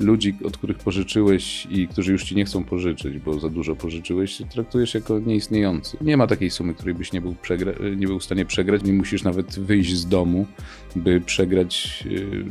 ludzi, od których pożyczyłeś i którzy już ci nie chcą pożyczyć, bo za dużo pożyczyłeś, traktujesz jako nieistniejący. Nie ma takiej sumy, której byś nie był, przegra- nie był w stanie przegrać. Nie musisz nawet wyjść z domu, by przegrać y,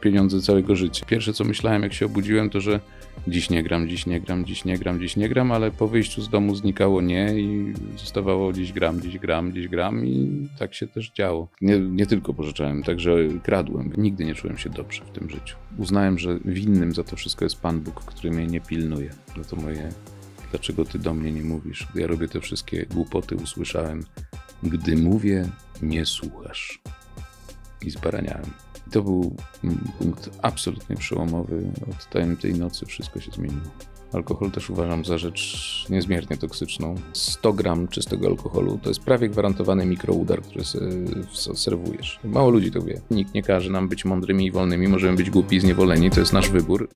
pieniądze całego życia. Pierwsze, co myślałem, jak się obudziłem, to że dziś nie gram, dziś nie gram, dziś nie gram, dziś nie gram, ale po wyjściu z domu znikało nie i zostawało dziś gram, dziś gram, dziś gram i tak się też działo. Nie, nie tylko pożyczałem, także kradłem. Nigdy nie czułem się dobrze w tym życiu. Uznałem, że winnym za to wszystko jest Pan Bóg, który mnie nie pilnuje. No to moje, dlaczego ty do mnie nie mówisz? Ja robię te wszystkie głupoty, usłyszałem. Gdy mówię, nie słuchasz i z baraniami. To był punkt absolutnie przełomowy. Od tej nocy wszystko się zmieniło. Alkohol też uważam za rzecz niezmiernie toksyczną. 100 gram czystego alkoholu to jest prawie gwarantowany mikroudar, który serwujesz. Mało ludzi to wie. Nikt nie każe nam być mądrymi i wolnymi, możemy być głupi i zniewoleni, to jest nasz wybór.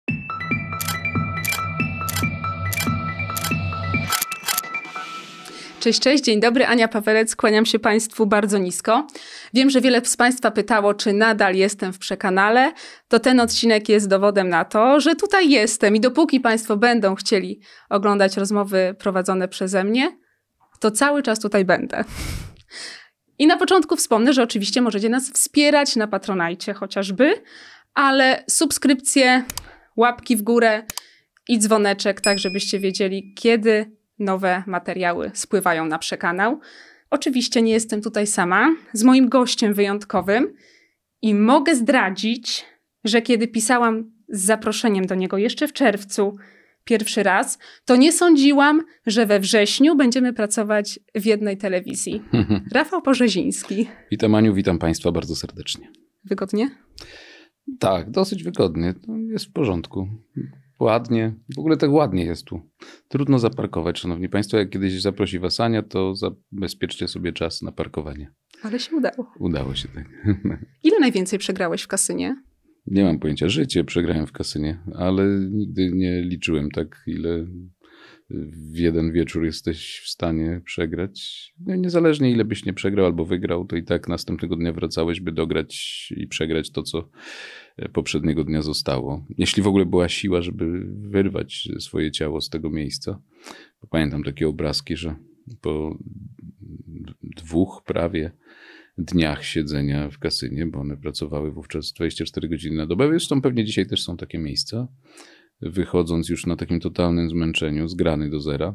Cześć, cześć, dzień dobry, Ania Pawelec, kłaniam się Państwu bardzo nisko. Wiem, że wiele z Państwa pytało, czy nadal jestem w przekanale. To ten odcinek jest dowodem na to, że tutaj jestem i dopóki Państwo będą chcieli oglądać rozmowy prowadzone przeze mnie, to cały czas tutaj będę. I na początku wspomnę, że oczywiście możecie nas wspierać na Patronajcie chociażby, ale subskrypcje, łapki w górę i dzwoneczek, tak żebyście wiedzieli, kiedy nowe materiały spływają na przekanał. Oczywiście nie jestem tutaj sama, z moim gościem wyjątkowym i mogę zdradzić, że kiedy pisałam z zaproszeniem do niego jeszcze w czerwcu pierwszy raz, to nie sądziłam, że we wrześniu będziemy pracować w jednej telewizji. Rafał Porzeziński. Witam Aniu, witam Państwa bardzo serdecznie. Wygodnie? Tak, dosyć wygodnie. Jest w porządku. Ładnie. W ogóle tak ładnie jest tu. Trudno zaparkować, szanowni państwo. Jak kiedyś zaprosi was Ania, to zabezpieczcie sobie czas na parkowanie. Ale się udało. Udało się, tak. Ile najwięcej przegrałeś w kasynie? Nie mam pojęcia. Życie przegrałem w kasynie, ale nigdy nie liczyłem tak, ile w jeden wieczór jesteś w stanie przegrać. No, niezależnie ile byś nie przegrał albo wygrał, to i tak następnego dnia wracałeś, by dograć i przegrać to, co poprzedniego dnia zostało. Jeśli w ogóle była siła, żeby wyrwać swoje ciało z tego miejsca. Pamiętam takie obrazki, że po dwóch prawie dniach siedzenia w kasynie, bo one pracowały wówczas 24 godziny na dobę. Zresztą pewnie dzisiaj też są takie miejsca. Wychodząc już na takim totalnym zmęczeniu, zgrany do zera,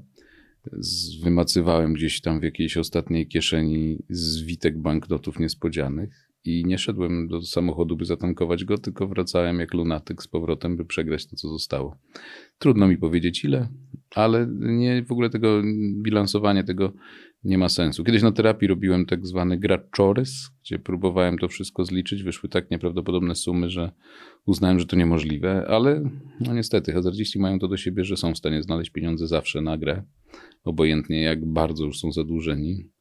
wymacywałem gdzieś tam w jakiejś ostatniej kieszeni zwitek banknotów niespodzianych i nie szedłem do samochodu, by zatankować go, tylko wracałem jak lunatyk z powrotem, by przegrać to, co zostało. Trudno mi powiedzieć ile, ale nie, w ogóle tego bilansowanie tego nie ma sensu. Kiedyś na terapii robiłem tak zwany graczorys, gdzie próbowałem to wszystko zliczyć. Wyszły tak nieprawdopodobne sumy, że uznałem, że to niemożliwe, ale no niestety hazardziści mają to do siebie, że są w stanie znaleźć pieniądze zawsze na grę, obojętnie jak bardzo już są zadłużeni.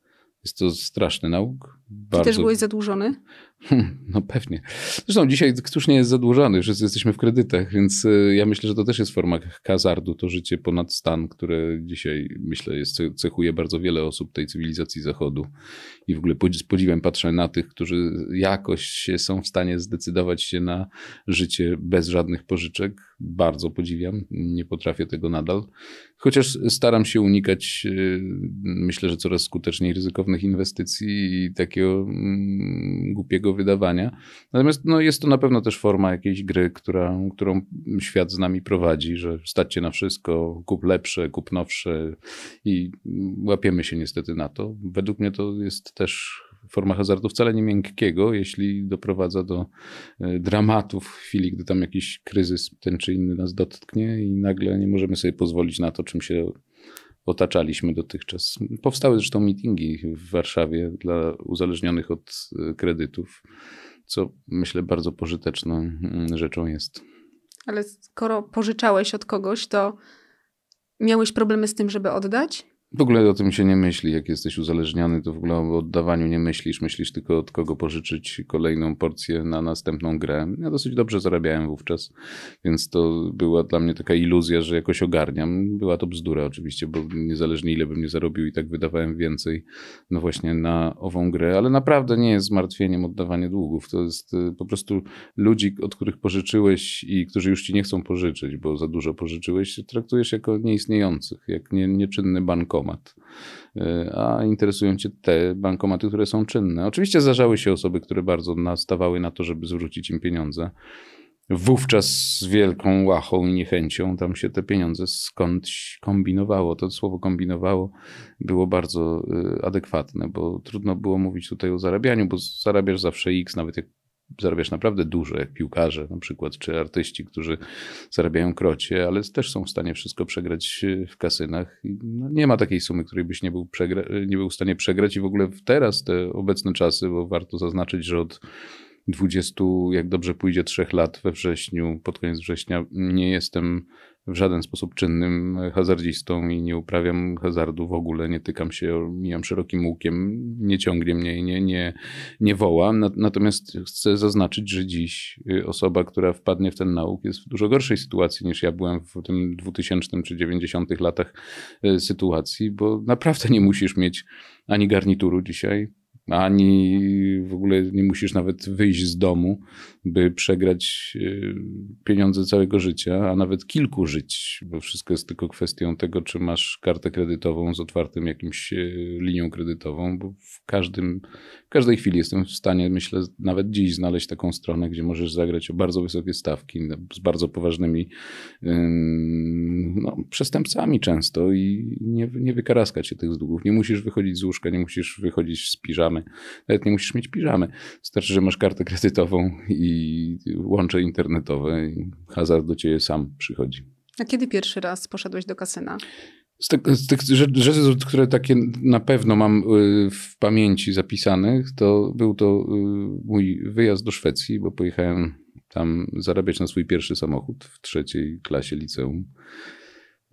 Jest to straszny nauk. Bardzo... Ty też byłeś zadłużony? Hmm, no pewnie. Zresztą dzisiaj któż nie jest zadłużony, wszyscy jesteśmy w kredytach, więc y, ja myślę, że to też jest forma hazardu, to życie ponad stan, które dzisiaj myślę jest, cechuje bardzo wiele osób tej cywilizacji zachodu i w ogóle z podziwem patrzę na tych, którzy jakoś są w stanie zdecydować się na życie bez żadnych pożyczek. Bardzo podziwiam, nie potrafię tego nadal. Chociaż staram się unikać, y, myślę, że coraz skuteczniej ryzykownych inwestycji i takiego mm, głupiego wydawania. Natomiast no, jest to na pewno też forma jakiejś gry, która, którą świat z nami prowadzi, że staćcie na wszystko, kup lepsze, kup nowsze i łapiemy się niestety na to. Według mnie to jest też forma hazardu wcale nie miękkiego, jeśli doprowadza do e, dramatów w chwili, gdy tam jakiś kryzys ten czy inny nas dotknie i nagle nie możemy sobie pozwolić na to, czym się otaczaliśmy dotychczas. Powstały zresztą meetingi w Warszawie dla uzależnionych od y, kredytów, co myślę bardzo pożyteczną mm, rzeczą jest. Ale skoro pożyczałeś od kogoś, to miałeś problemy z tym, żeby oddać? W ogóle o tym się nie myśli. Jak jesteś uzależniony, to w ogóle o oddawaniu nie myślisz. Myślisz tylko od kogo pożyczyć kolejną porcję na następną grę. Ja dosyć dobrze zarabiałem wówczas, więc to była dla mnie taka iluzja, że jakoś ogarniam. Była to bzdura oczywiście, bo niezależnie ile bym nie zarobił i tak wydawałem więcej, no właśnie na ową grę. Ale naprawdę nie jest zmartwieniem oddawanie długów. To jest y, po prostu ludzi, od których pożyczyłeś i którzy już ci nie chcą pożyczyć, bo za dużo pożyczyłeś, traktujesz jako nieistniejących, jak nie, nieczynny bankowy bankomat, e, a interesują cię te bankomaty, które są czynne. Oczywiście zdarzały się osoby, które bardzo nastawały na to, żeby zwrócić im pieniądze. Wówczas z wielką łachą i niechęcią tam się te pieniądze skądś kombinowało. To słowo kombinowało było bardzo e, adekwatne, bo trudno było mówić tutaj o zarabianiu, bo zarabiasz zawsze X, nawet jak zarabiasz naprawdę dużo, jak piłkarze na przykład, czy artyści, którzy zarabiają krocie, ale też są w stanie wszystko przegrać e, w kasynach. No, nie ma takiej sumy, której byś nie był, e, nie był w stanie przegrać i w ogóle teraz te obecne czasy, bo warto zaznaczyć, że od 20, jak dobrze pójdzie, 3 lat we wrześniu, pod koniec września nie jestem w żaden sposób czynnym hazardzistą i nie uprawiam hazardu w ogóle, nie tykam się, mijam szerokim łukiem, nie ciągnie mnie i nie, nie, nie woła. Natomiast chcę zaznaczyć, że dziś y, osoba, która wpadnie w ten nauk jest w dużo gorszej sytuacji niż ja byłem w tym 2000 czy 90 latach y, sytuacji, bo naprawdę nie musisz mieć ani garnituru dzisiaj, ani w ogóle nie musisz nawet wyjść z domu, by przegrać y, pieniądze całego życia, a nawet kilku żyć, bo wszystko jest tylko kwestią tego, czy masz kartę kredytową z otwartym jakimś y, linią kredytową, bo w, każdym, w każdej chwili jestem w stanie, myślę, nawet dziś znaleźć taką stronę, gdzie możesz zagrać o bardzo wysokie stawki, z bardzo poważnymi no, przestępcami często i nie, nie wykaraskać się tych długów. Nie musisz wychodzić z łóżka, nie musisz wychodzić z piżamy, piżamy. Nawet nie musisz mieć piżamy. Wystarczy, że masz kartę kredytową i łącze internetowe i hazard do ciebie sam przychodzi. A kiedy pierwszy raz poszedłeś do kasyna? Z tych, z tych, rzeczy, które takie na pewno mam y, w pamięci zapisanych, to był to y, mój wyjazd do Szwecji, bo pojechałem tam zarabiać na swój pierwszy samochód w trzeciej klasie liceum.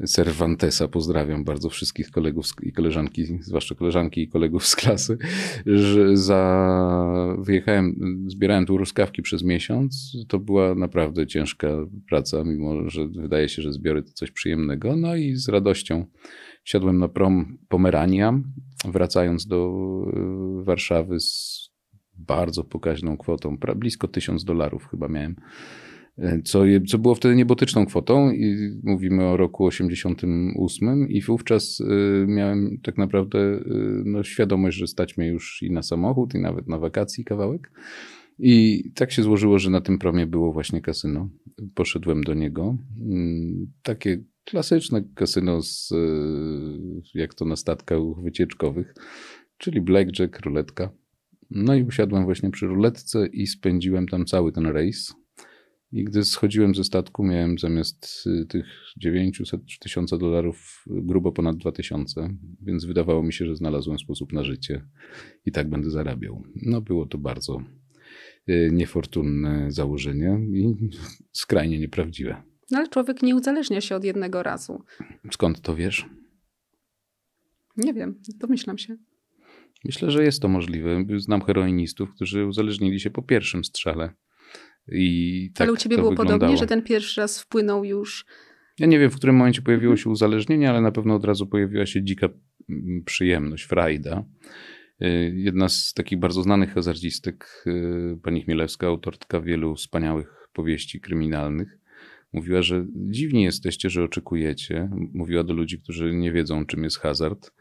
Cervantesa, pozdrawiam bardzo wszystkich kolegów i koleżanki, zwłaszcza koleżanki i kolegów z klasy, że za... wyjechałem, zbierałem tu ruskawki przez miesiąc. To była naprawdę ciężka praca, mimo że wydaje się, że zbiory to coś przyjemnego. No i z radością siadłem na prom Pomerania, wracając do e, Warszawy z bardzo pokaźną kwotą, blisko tysiąc dolarów chyba miałem co, je, co było wtedy niebotyczną kwotą i mówimy o roku 88 i wówczas y, miałem tak naprawdę y, no, świadomość, że stać mnie już i na samochód i nawet na wakacji kawałek. I tak się złożyło, że na tym promie było właśnie kasyno. Poszedłem do niego. Mm, takie klasyczne kasyno z, y, jak to na statkach wycieczkowych, czyli blackjack, ruletka. No i usiadłem właśnie przy ruletce i spędziłem tam cały ten rejs i gdy schodziłem ze statku, miałem zamiast y, tych 900 czy 1000 dolarów grubo ponad 2000, więc wydawało mi się, że znalazłem sposób na życie i tak będę zarabiał. No, było to bardzo y, niefortunne założenie i skrajnie nieprawdziwe. No, ale człowiek nie uzależnia się od jednego razu. Skąd to wiesz? Nie wiem, domyślam się. Myślę, że jest to możliwe. Znam heroinistów, którzy uzależnili się po pierwszym strzale. I tak Ale u ciebie było wyglądało. podobnie, że ten pierwszy raz wpłynął już. Ja nie wiem, w którym momencie pojawiło się uzależnienie, ale na pewno od razu pojawiła się dzika mm, przyjemność, frajda. Y, jedna z takich bardzo znanych hazardzistek, y, pani Chmielewska, autorka wielu wspaniałych powieści kryminalnych, mówiła, że dziwni jesteście, że oczekujecie. Mówiła do ludzi, którzy nie wiedzą, czym jest hazard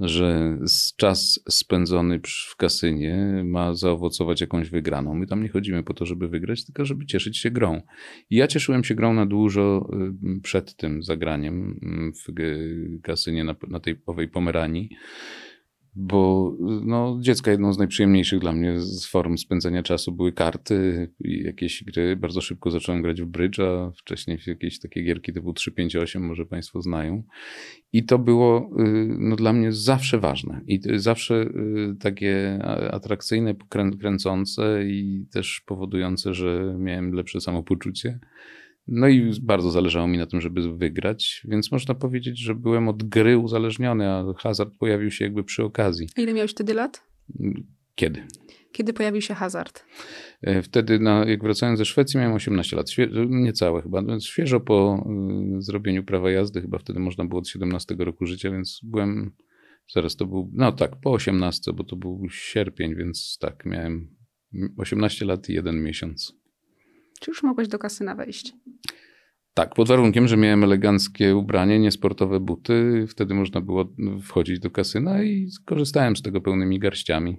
że czas spędzony w kasynie ma zaowocować jakąś wygraną. My tam nie chodzimy po to, żeby wygrać, tylko żeby cieszyć się grą. I ja cieszyłem się grą na dużo y, przed tym zagraniem mm, w kasynie na, na tej owej Pomeranii bo no, dziecka jedną z najprzyjemniejszych dla mnie z form spędzenia czasu były karty i jakieś gry. Bardzo szybko zacząłem grać w bridge, a wcześniej w jakieś takie gierki typu 8, może Państwo znają. I to było y, no, dla mnie zawsze ważne i zawsze y, takie atrakcyjne, kręcące i też powodujące, że miałem lepsze samopoczucie. No i bardzo zależało mi na tym, żeby wygrać, więc można powiedzieć, że byłem od gry uzależniony, a hazard pojawił się jakby przy okazji. A ile miałeś wtedy lat? Kiedy? Kiedy pojawił się hazard? E, wtedy, na, no, jak wracałem ze Szwecji, miałem 18 lat, Świe niecałe chyba, no, więc świeżo po y, zrobieniu prawa jazdy, chyba wtedy można było od 17 roku życia, więc byłem, zaraz to był, no tak, po 18, bo to był sierpień, więc tak, miałem 18 lat i jeden miesiąc. Czy już mogłeś do kasyna wejść? Tak, pod warunkiem, że miałem eleganckie ubranie, niesportowe buty, wtedy można było wchodzić do kasyna i korzystałem z tego pełnymi garściami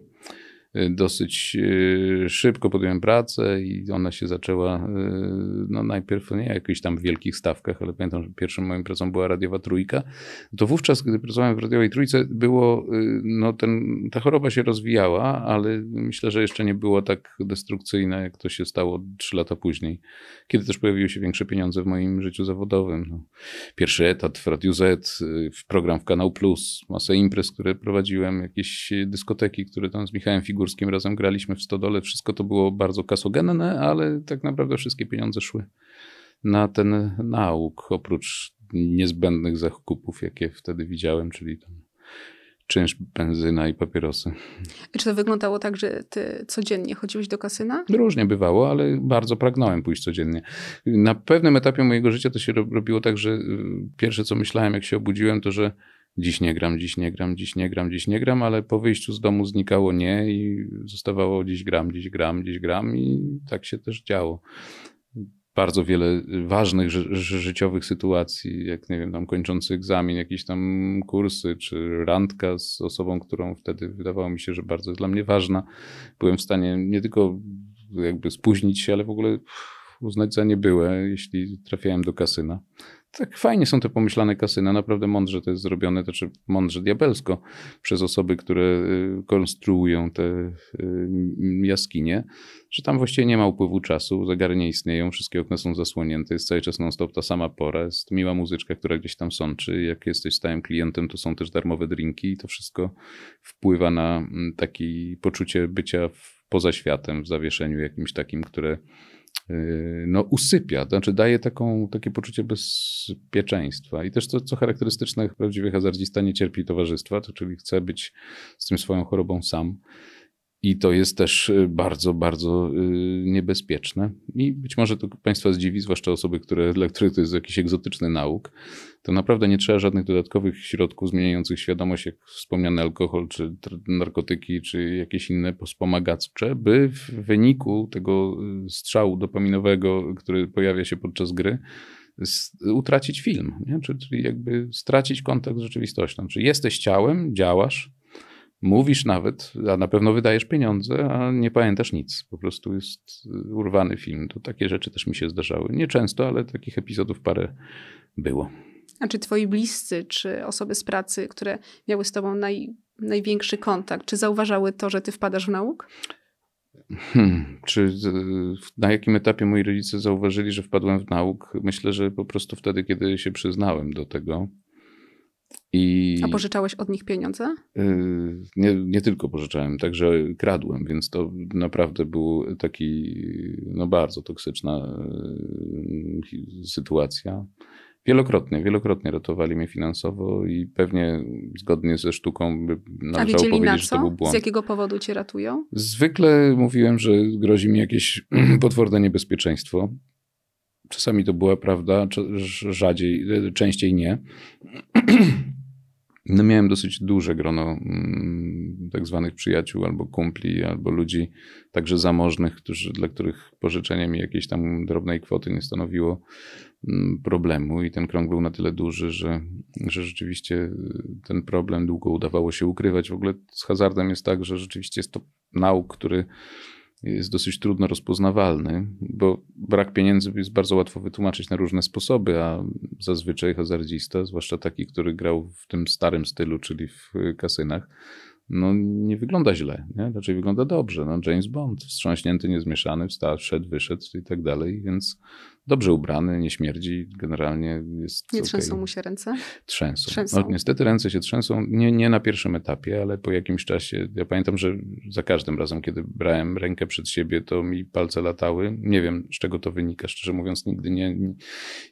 dosyć y, szybko podjąłem pracę i ona się zaczęła, y, no najpierw no, nie jakichś tam wielkich stawkach, ale pamiętam, że pierwszą moją pracą była radiowa trójka. To wówczas, gdy pracowałem w radiowej trójce, było, y, no ten, ta choroba się rozwijała, ale myślę, że jeszcze nie była tak destrukcyjna, jak to się stało trzy lata później, kiedy też pojawiły się większe pieniądze w moim życiu zawodowym. No. Pierwszy etat w Radiu Z, program w Kanał Plus, masę imprez, które prowadziłem, jakieś dyskoteki, które tam z Michałem Figur Górskim razem graliśmy w Stodole. Wszystko to było bardzo kasogenne, ale tak naprawdę wszystkie pieniądze szły na ten nauk, oprócz niezbędnych zakupów, jakie wtedy widziałem, czyli tam czynsz, benzyna i papierosy. I czy to wyglądało tak, że ty codziennie chodziłeś do kasyna? Różnie bywało, ale bardzo pragnąłem pójść codziennie. Na pewnym etapie mojego życia to się robiło tak, że y, pierwsze co myślałem, jak się obudziłem, to że dziś nie gram, dziś nie gram, dziś nie gram, dziś nie gram, ale po wyjściu z domu znikało nie i zostawało dziś gram, dziś gram, dziś gram i tak się też działo. Bardzo wiele ważnych ży życiowych sytuacji, jak nie wiem, tam kończący egzamin, jakieś tam kursy, czy randka z osobą, którą wtedy wydawało mi się, że bardzo jest dla mnie ważna. Byłem w stanie nie tylko jakby spóźnić się, ale w ogóle uznać za niebyłe, jeśli trafiałem do kasyna tak fajnie są te pomyślane kasyna, naprawdę mądrze to jest zrobione, to znaczy mądrze diabelsko przez osoby, które y, konstruują te y, jaskinie, że tam właściwie nie ma upływu czasu, zegary nie istnieją, wszystkie okna są zasłonięte, jest cały czas non-stop ta sama pora, jest miła muzyczka, która gdzieś tam sączy, jak jesteś stałym klientem, to są też darmowe drinki i to wszystko wpływa na mm, takie poczucie bycia w, poza światem, w zawieszeniu jakimś takim, które Yy, no, usypia, to znaczy daje taką, takie poczucie bezpieczeństwa. I też to, co charakterystyczne, prawdziwy hazardzista nie cierpi towarzystwa, to czyli chce być z tym swoją chorobą sam. I to jest też y, bardzo, bardzo y, niebezpieczne. I być może to Państwa zdziwi, zwłaszcza osoby, które, dla których to jest jakiś egzotyczny nauk, to naprawdę nie trzeba żadnych dodatkowych środków zmieniających świadomość, jak wspomniany alkohol, czy narkotyki, czy jakieś inne wspomagacze, by w wyniku tego y, strzału dopaminowego, który pojawia się podczas gry, utracić film, nie? czyli jakby stracić kontakt z rzeczywistością. Czy jesteś ciałem, działasz, mówisz nawet, a na pewno wydajesz pieniądze, a nie pamiętasz nic. Po prostu jest y, urwany film. To takie rzeczy też mi się zdarzały. Nie często, ale takich epizodów parę było. Znaczy twoi bliscy, czy osoby z pracy, które miały z tobą naj, największy kontakt, czy zauważały to, że ty wpadasz w nauk? Hmm, czy e, na jakim etapie moi rodzice zauważyli, że wpadłem w nauk? Myślę, że po prostu wtedy, kiedy się przyznałem do tego. I... A pożyczałeś od nich pieniądze? E, nie, nie tylko pożyczałem, także kradłem, więc to naprawdę był taki no, bardzo toksyczna e, sytuacja. Wielokrotnie, wielokrotnie ratowali mnie finansowo i pewnie zgodnie ze sztuką by należało powiedzieć, na co? że to był błąd. Z jakiego powodu cię ratują? Zwykle mówiłem, że grozi mi jakieś potworne niebezpieczeństwo. Czasami to była prawda, rzadziej, e, częściej nie. No miałem dosyć duże grono mm, tak zwanych przyjaciół albo kumpli, albo ludzi także zamożnych, którzy, dla których pożyczenie mi jakiejś tam drobnej kwoty nie stanowiło Mm, problemu i ten krąg był na tyle duży, że, że rzeczywiście y, ten problem długo udawało się ukrywać. W ogóle z hazardem jest tak, że rzeczywiście jest to nauk, który jest dosyć trudno rozpoznawalny, bo brak pieniędzy jest bardzo łatwo wytłumaczyć na różne sposoby, a zazwyczaj hazardzista, zwłaszcza taki, który grał w tym starym stylu, czyli w y, kasynach, no nie wygląda źle, nie? raczej wygląda dobrze. No, James Bond, wstrząśnięty, niezmieszany, wstał, wszedł, wyszedł i tak dalej, więc dobrze ubrany, nie śmierdzi, generalnie jest. Nie okay. trzęsą mu się ręce? Trzęsą. trzęsą. No, niestety ręce się trzęsą, nie, nie na pierwszym etapie, ale po jakimś czasie. Ja pamiętam, że za każdym razem, kiedy brałem rękę przed siebie, to mi palce latały. Nie wiem, z czego to wynika. Szczerze mówiąc, nigdy nie,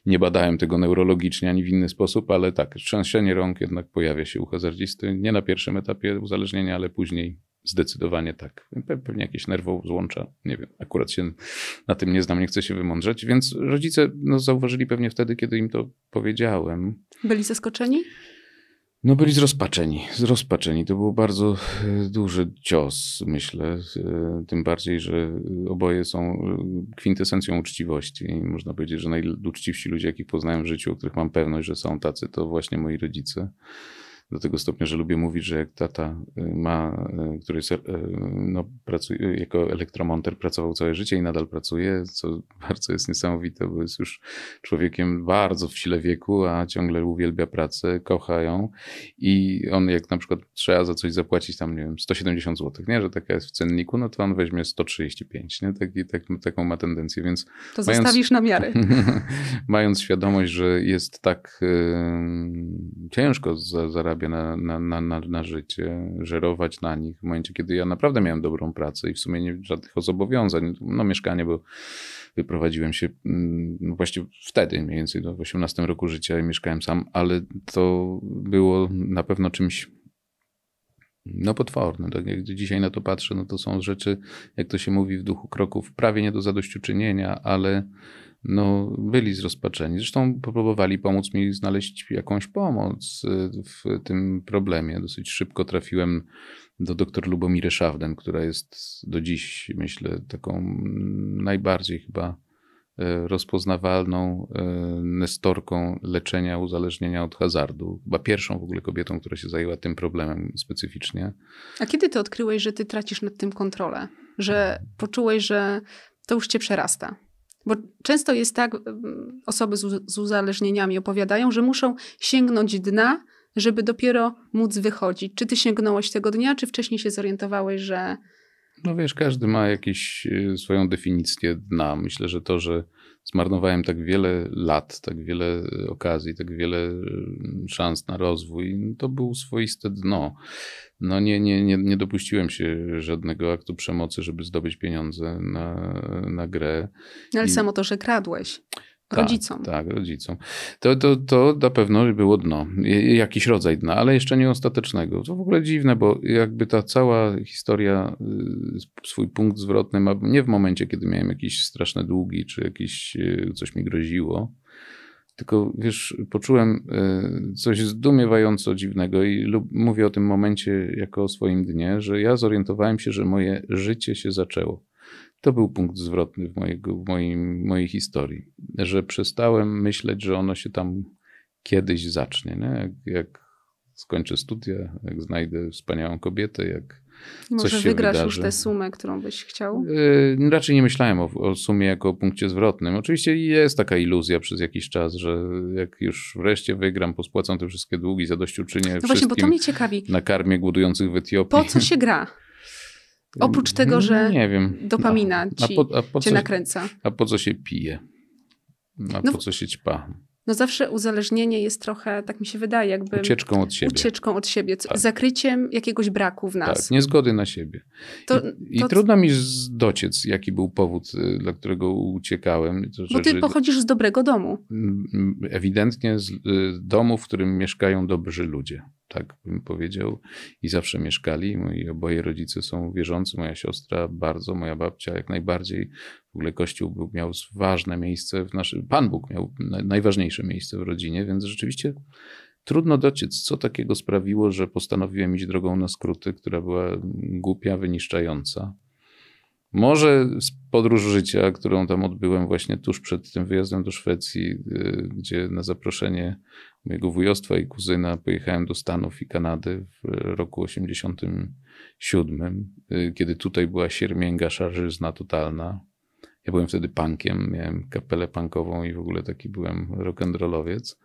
nie badałem tego neurologicznie ani w inny sposób, ale tak, trzęsienie rąk jednak pojawia się u hazardzisty. Nie na pierwszym etapie uzależnienia, ale później Zdecydowanie tak. Pewnie jakieś nerwo złącza, nie wiem, akurat się na tym nie znam, nie chcę się wymądrzeć, więc rodzice no, zauważyli pewnie wtedy, kiedy im to powiedziałem. Byli zaskoczeni? No byli zrozpaczeni, zrozpaczeni. To był bardzo e, duży cios, myślę. E, tym bardziej, że e, oboje są kwintesencją uczciwości. I można powiedzieć, że najuczciwsi ludzie, jakich poznałem w życiu, o których mam pewność, że są tacy, to właśnie moi rodzice do tego stopnia, że lubię mówić, że jak tata y, ma, y, który jest, y, no, pracuje, jako elektromonter pracował całe życie i nadal pracuje, co bardzo jest niesamowite, bo jest już człowiekiem bardzo w sile wieku, a ciągle uwielbia pracę, kocha ją i on jak na przykład trzeba za coś zapłacić tam, nie wiem, 170 zł, nie, że taka jest w cenniku, no to on weźmie 135, nie, Taki, tak, taką ma tendencję, więc... To mając, zostawisz na miarę. mając świadomość, że jest tak yy, ciężko zarabiać zarabia na, na, na, na, na życie, żerować na nich. W momencie, kiedy ja naprawdę miałem dobrą pracę i w sumie nie żadnych zobowiązań, no mieszkanie, bo wyprowadziłem się no, właśnie wtedy, mniej więcej do no, 18 roku życia i mieszkałem sam, ale to było na pewno czymś no potworne. Tak jak dzisiaj na to patrzę, no to są rzeczy, jak to się mówi w duchu kroków, prawie nie do zadośćuczynienia, ale no, byli zrozpaczeni. Zresztą próbowali pomóc mi znaleźć jakąś pomoc y, w tym problemie. Dosyć szybko trafiłem do dr Lubomiry Szawden, która jest do dziś, myślę, taką najbardziej chyba y, rozpoznawalną y, nestorką leczenia uzależnienia od hazardu. Chyba pierwszą w ogóle kobietą, która się zajęła tym problemem specyficznie. A kiedy ty odkryłeś, że ty tracisz nad tym kontrolę? Że poczułeś, że to już cię przerasta? Bo często jest tak, mm, osoby z uzależnieniami opowiadają, że muszą sięgnąć dna, żeby dopiero móc wychodzić. Czy ty sięgnąłeś tego dnia, czy wcześniej się zorientowałeś, że. No wiesz, każdy ma jakąś y, swoją definicję dna. Myślę, że to, że zmarnowałem tak wiele lat, tak wiele e, okazji, tak wiele e, szans na rozwój. To był swoiste dno. No nie, nie, nie, nie dopuściłem się żadnego aktu przemocy, żeby zdobyć pieniądze na, na grę. No ale I... samo to, że kradłeś. Tak, rodzicom. Tak, tak rodzicom. To, to, to na pewno było dno, jakiś rodzaj dna, ale jeszcze nie ostatecznego. To w ogóle dziwne, bo jakby ta cała historia, y, swój punkt zwrotny ma nie w momencie, kiedy miałem jakieś straszne długi, czy jakieś y, coś mi groziło, tylko wiesz, poczułem y, coś zdumiewająco dziwnego i lub, mówię o tym momencie jako o swoim dnie, że ja zorientowałem się, że moje życie się zaczęło. To był punkt zwrotny w, mojego, w mojej historii, że przestałem myśleć, że ono się tam kiedyś zacznie. Nie? Jak, jak skończę studia, jak znajdę wspaniałą kobietę, jak Może coś się wygrasz wydarzy. już tę sumę, którą byś chciał? Yy, raczej nie myślałem o, o, sumie jako o punkcie zwrotnym. Oczywiście jest taka iluzja przez jakiś czas, że jak już wreszcie wygram, pospłacam te wszystkie długi, zadośćuczynię no właśnie, bo to mnie ciekawi. nakarmię głodujących w Etiopii. Po co się gra? Oprócz tego, mhm, że no, nie wiem. dopamina a, ci, a po, a po cię co, nakręca. A po co się pije? A no, po co się ćpa? No zawsze uzależnienie jest trochę, tak mi się wydaje, jakby... Ucieczką od siebie. Ucieczką od siebie, tak. zakryciem jakiegoś braku w nas. Tak, niezgody na siebie. To, I, to... I trudno mi dociec, jaki był powód, y, dla którego uciekałem. To, Bo ty że... pochodzisz z dobrego domu. Mm, mm, ewidentnie z y, domu, w którym mieszkają dobrzy ludzie tak bym powiedział, i zawsze mieszkali. Moi oboje rodzice są wierzący, moja siostra bardzo, moja babcia jak najbardziej. W ogóle Kościół był, miał ważne miejsce w naszym, Pan Bóg miał najważniejsze miejsce w rodzinie, więc rzeczywiście trudno dociec, co takiego sprawiło, że postanowiłem iść drogą na skróty, która była głupia, wyniszczająca. Może podróż życia, którą tam odbyłem właśnie tuż przed tym wyjazdem do Szwecji, y, gdzie na zaproszenie mojego wujostwa i kuzyna pojechałem do Stanów i Kanady w roku 87, y, kiedy tutaj była siermięga, szarżyzna totalna. Ja byłem wtedy punkiem, miałem kapelę punkową i w ogóle taki byłem rock'n'rollowiec.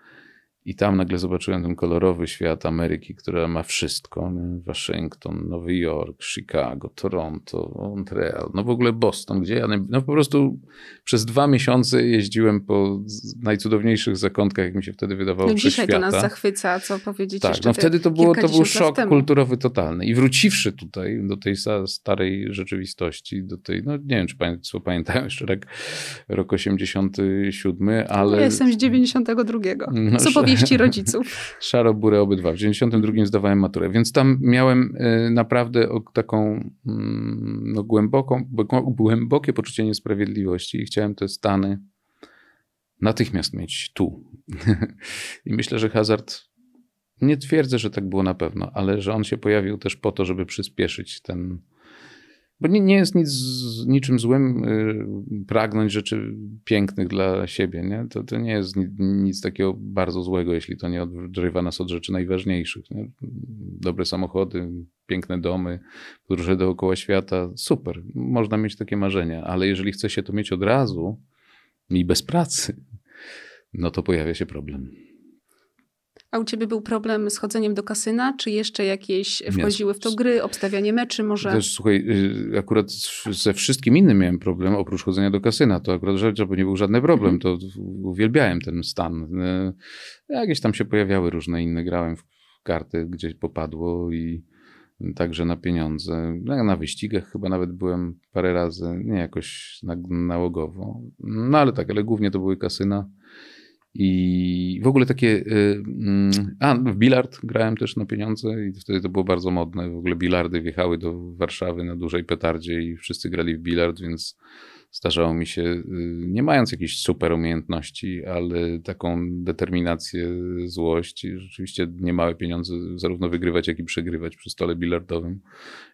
I tam nagle zobaczyłem ten kolorowy świat Ameryki, która ma wszystko. Waszyngton, Nowy Jork, Chicago, Toronto, Montreal, no w ogóle Boston, gdzie ja no po prostu przez dwa miesiące jeździłem po najcudowniejszych zakątkach, jak mi się wtedy wydawało, no dzisiaj to nas zachwyca, co powiedzieć Tak, no wtedy to, było, to był szok temu. kulturowy totalny. I wróciwszy tutaj, do tej starej rzeczywistości, do tej, no nie wiem, czy państwo pamiętają jeszcze tak rok 87, ale... Ja jestem z 92. No, co powie części rodziców. Szaro burę obydwa. W 92 zdawałem maturę, więc tam miałem y, naprawdę taką mm, no, głęboką, głębokie poczucie niesprawiedliwości i chciałem te stany natychmiast mieć tu. I myślę, że hazard nie twierdzę, że tak było na pewno, ale że on się pojawił też po to, żeby przyspieszyć ten bo nie, nie jest nic, niczym złym y, pragnąć rzeczy pięknych dla siebie. Nie? To, to nie jest nic, nic takiego bardzo złego, jeśli to nie odrywa nas od rzeczy najważniejszych. Nie? Dobre samochody, piękne domy, podróże dookoła świata. Super, można mieć takie marzenia, ale jeżeli chce się to mieć od razu i bez pracy, no to pojawia się problem. A u ciebie był problem z chodzeniem do kasyna, czy jeszcze jakieś wchodziły w to gry, obstawianie meczy może? Też, słuchaj, y, akurat ze wszystkim innym miałem problem, oprócz chodzenia do kasyna. To akurat rzecz, bo nie był żaden problem, mhm. to uwielbiałem ten stan. Y, jakieś tam się pojawiały różne inne, grałem w karty, gdzieś popadło i także na pieniądze. No, na wyścigach chyba nawet byłem parę razy, nie jakoś nałogowo. No ale tak, ale głównie to były kasyna. I w ogóle takie. Y, mm, a, w bilard grałem też na pieniądze i wtedy to było bardzo modne. W ogóle bilardy wjechały do Warszawy na dużej petardzie i wszyscy grali w bilard, więc Zdarzało mi się, y, nie mając jakichś super umiejętności, ale taką determinację, złość i rzeczywiście niemałe pieniądze zarówno wygrywać, jak i przegrywać przy stole bilardowym.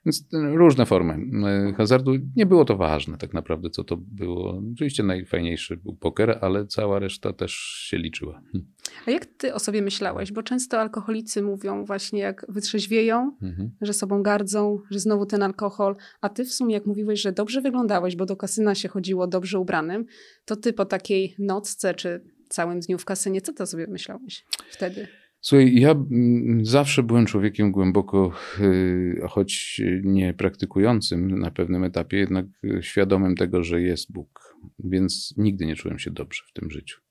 Więc y, różne formy y, hazardu. Nie było to ważne tak naprawdę, co to było. Oczywiście najfajniejszy był poker, ale cała reszta też się liczyła. Hm. A jak ty o sobie myślałeś? Bo często alkoholicy mówią właśnie, jak wytrzeźwieją, mhm. że sobą gardzą, że znowu ten alkohol, a ty w sumie jak mówiłeś, że dobrze wyglądałeś, bo do kasyna się chodziło dobrze ubranym, to ty po takiej nocce czy całym dniu w kasynie, co ty o sobie myślałeś wtedy? Słuchaj, ja mm, zawsze byłem człowiekiem głęboko, y, choć nie praktykującym na pewnym etapie, jednak y, świadomym tego, że jest Bóg, więc nigdy nie czułem się dobrze w tym życiu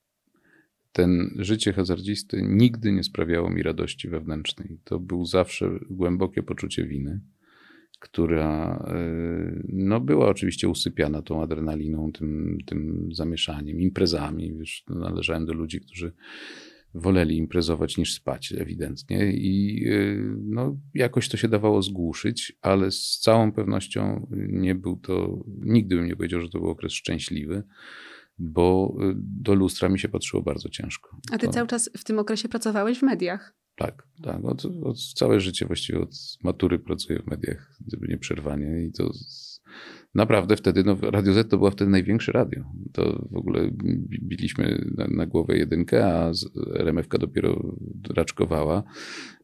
ten życie hazardzisty nigdy nie sprawiało mi radości wewnętrznej. To był zawsze głębokie poczucie winy, która y, no, była oczywiście usypiana tą adrenaliną, tym, tym zamieszaniem, imprezami. Wiesz, należałem do ludzi, którzy woleli imprezować niż spać ewidentnie i y, no, jakoś to się dawało zgłuszyć, ale z całą pewnością nie był to, nigdy bym nie powiedział, że to był okres szczęśliwy bo y, do lustra mi się patrzyło bardzo ciężko. A ty to... cały czas w tym okresie pracowałeś w mediach? Tak, tak. Od, od, całe życie właściwie od matury pracuję w mediach, gdyby nie przerwanie i to z... naprawdę wtedy, no Radio Z to była wtedy największe radio. To w ogóle biliśmy na, na głowę jedynkę, a RMFK dopiero raczkowała,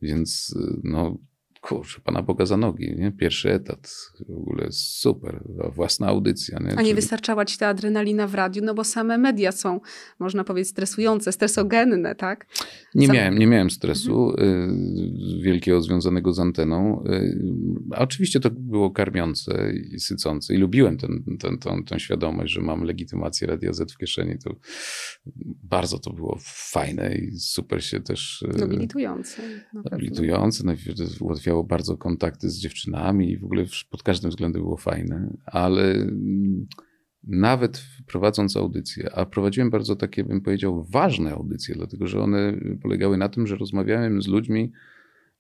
więc y, no kurczę, Pana Boga za nogi, nie? Pierwszy etat, w ogóle super, własna audycja. Nie? A nie Czyli... wystarczała ci ta adrenalina w radiu, no bo same media są, można powiedzieć, stresujące, stresogenne, tak? Nie miałem, nie miałem mhm. stresu mhm. wielkiego związanego z anteną. Y, a oczywiście to było karmiące i sycące i lubiłem ten, ten, tą, świadomość, że mam legitymację Radia Z w kieszeni. To bardzo to było fajne i super się też... Y, Nobilitujące. Nobilitujące, ułatwiało załatwiał bardzo kontakty z dziewczynami i w ogóle pod każdym względem było fajne, ale mm, nawet prowadząc audycje, a prowadziłem bardzo takie, bym powiedział, ważne audycje, dlatego że one polegały na tym, że rozmawiałem z ludźmi,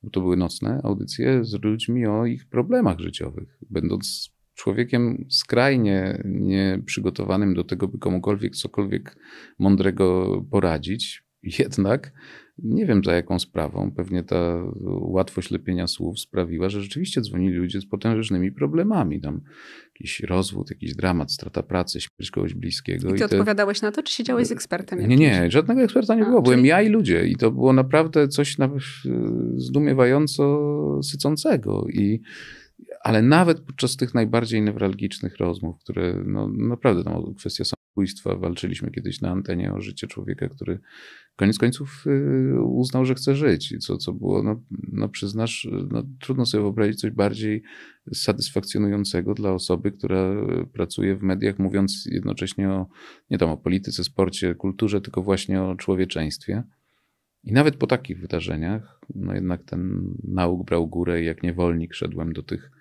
bo to były nocne audycje, z ludźmi o ich problemach życiowych, będąc człowiekiem skrajnie nieprzygotowanym do tego, by komukolwiek cokolwiek mądrego poradzić. Jednak nie wiem za jaką sprawą, pewnie ta łatwość lepienia słów sprawiła, że rzeczywiście dzwonili ludzie z potężnymi problemami. Tam jakiś rozwód, jakiś dramat, strata pracy, śmierć kogoś bliskiego. I ty I te... odpowiadałeś na to, czy siedziałeś z ekspertem? Nie, nie, żadnego eksperta nie A, było. Byłem czyli... ja i ludzie i to było naprawdę coś na... zdumiewająco sycącego. I ale nawet podczas tych najbardziej newralgicznych rozmów, które no, naprawdę tam kwestia samobójstwa, walczyliśmy kiedyś na antenie o życie człowieka, który koniec końców y, uznał, że chce żyć. I co, co było, no, no przyznasz, no, trudno sobie wyobrazić coś bardziej satysfakcjonującego dla osoby, która pracuje w mediach, mówiąc jednocześnie o, nie tam o polityce, sporcie, kulturze, tylko właśnie o człowieczeństwie. I nawet po takich wydarzeniach, no jednak ten nauk brał górę i jak niewolnik szedłem do tych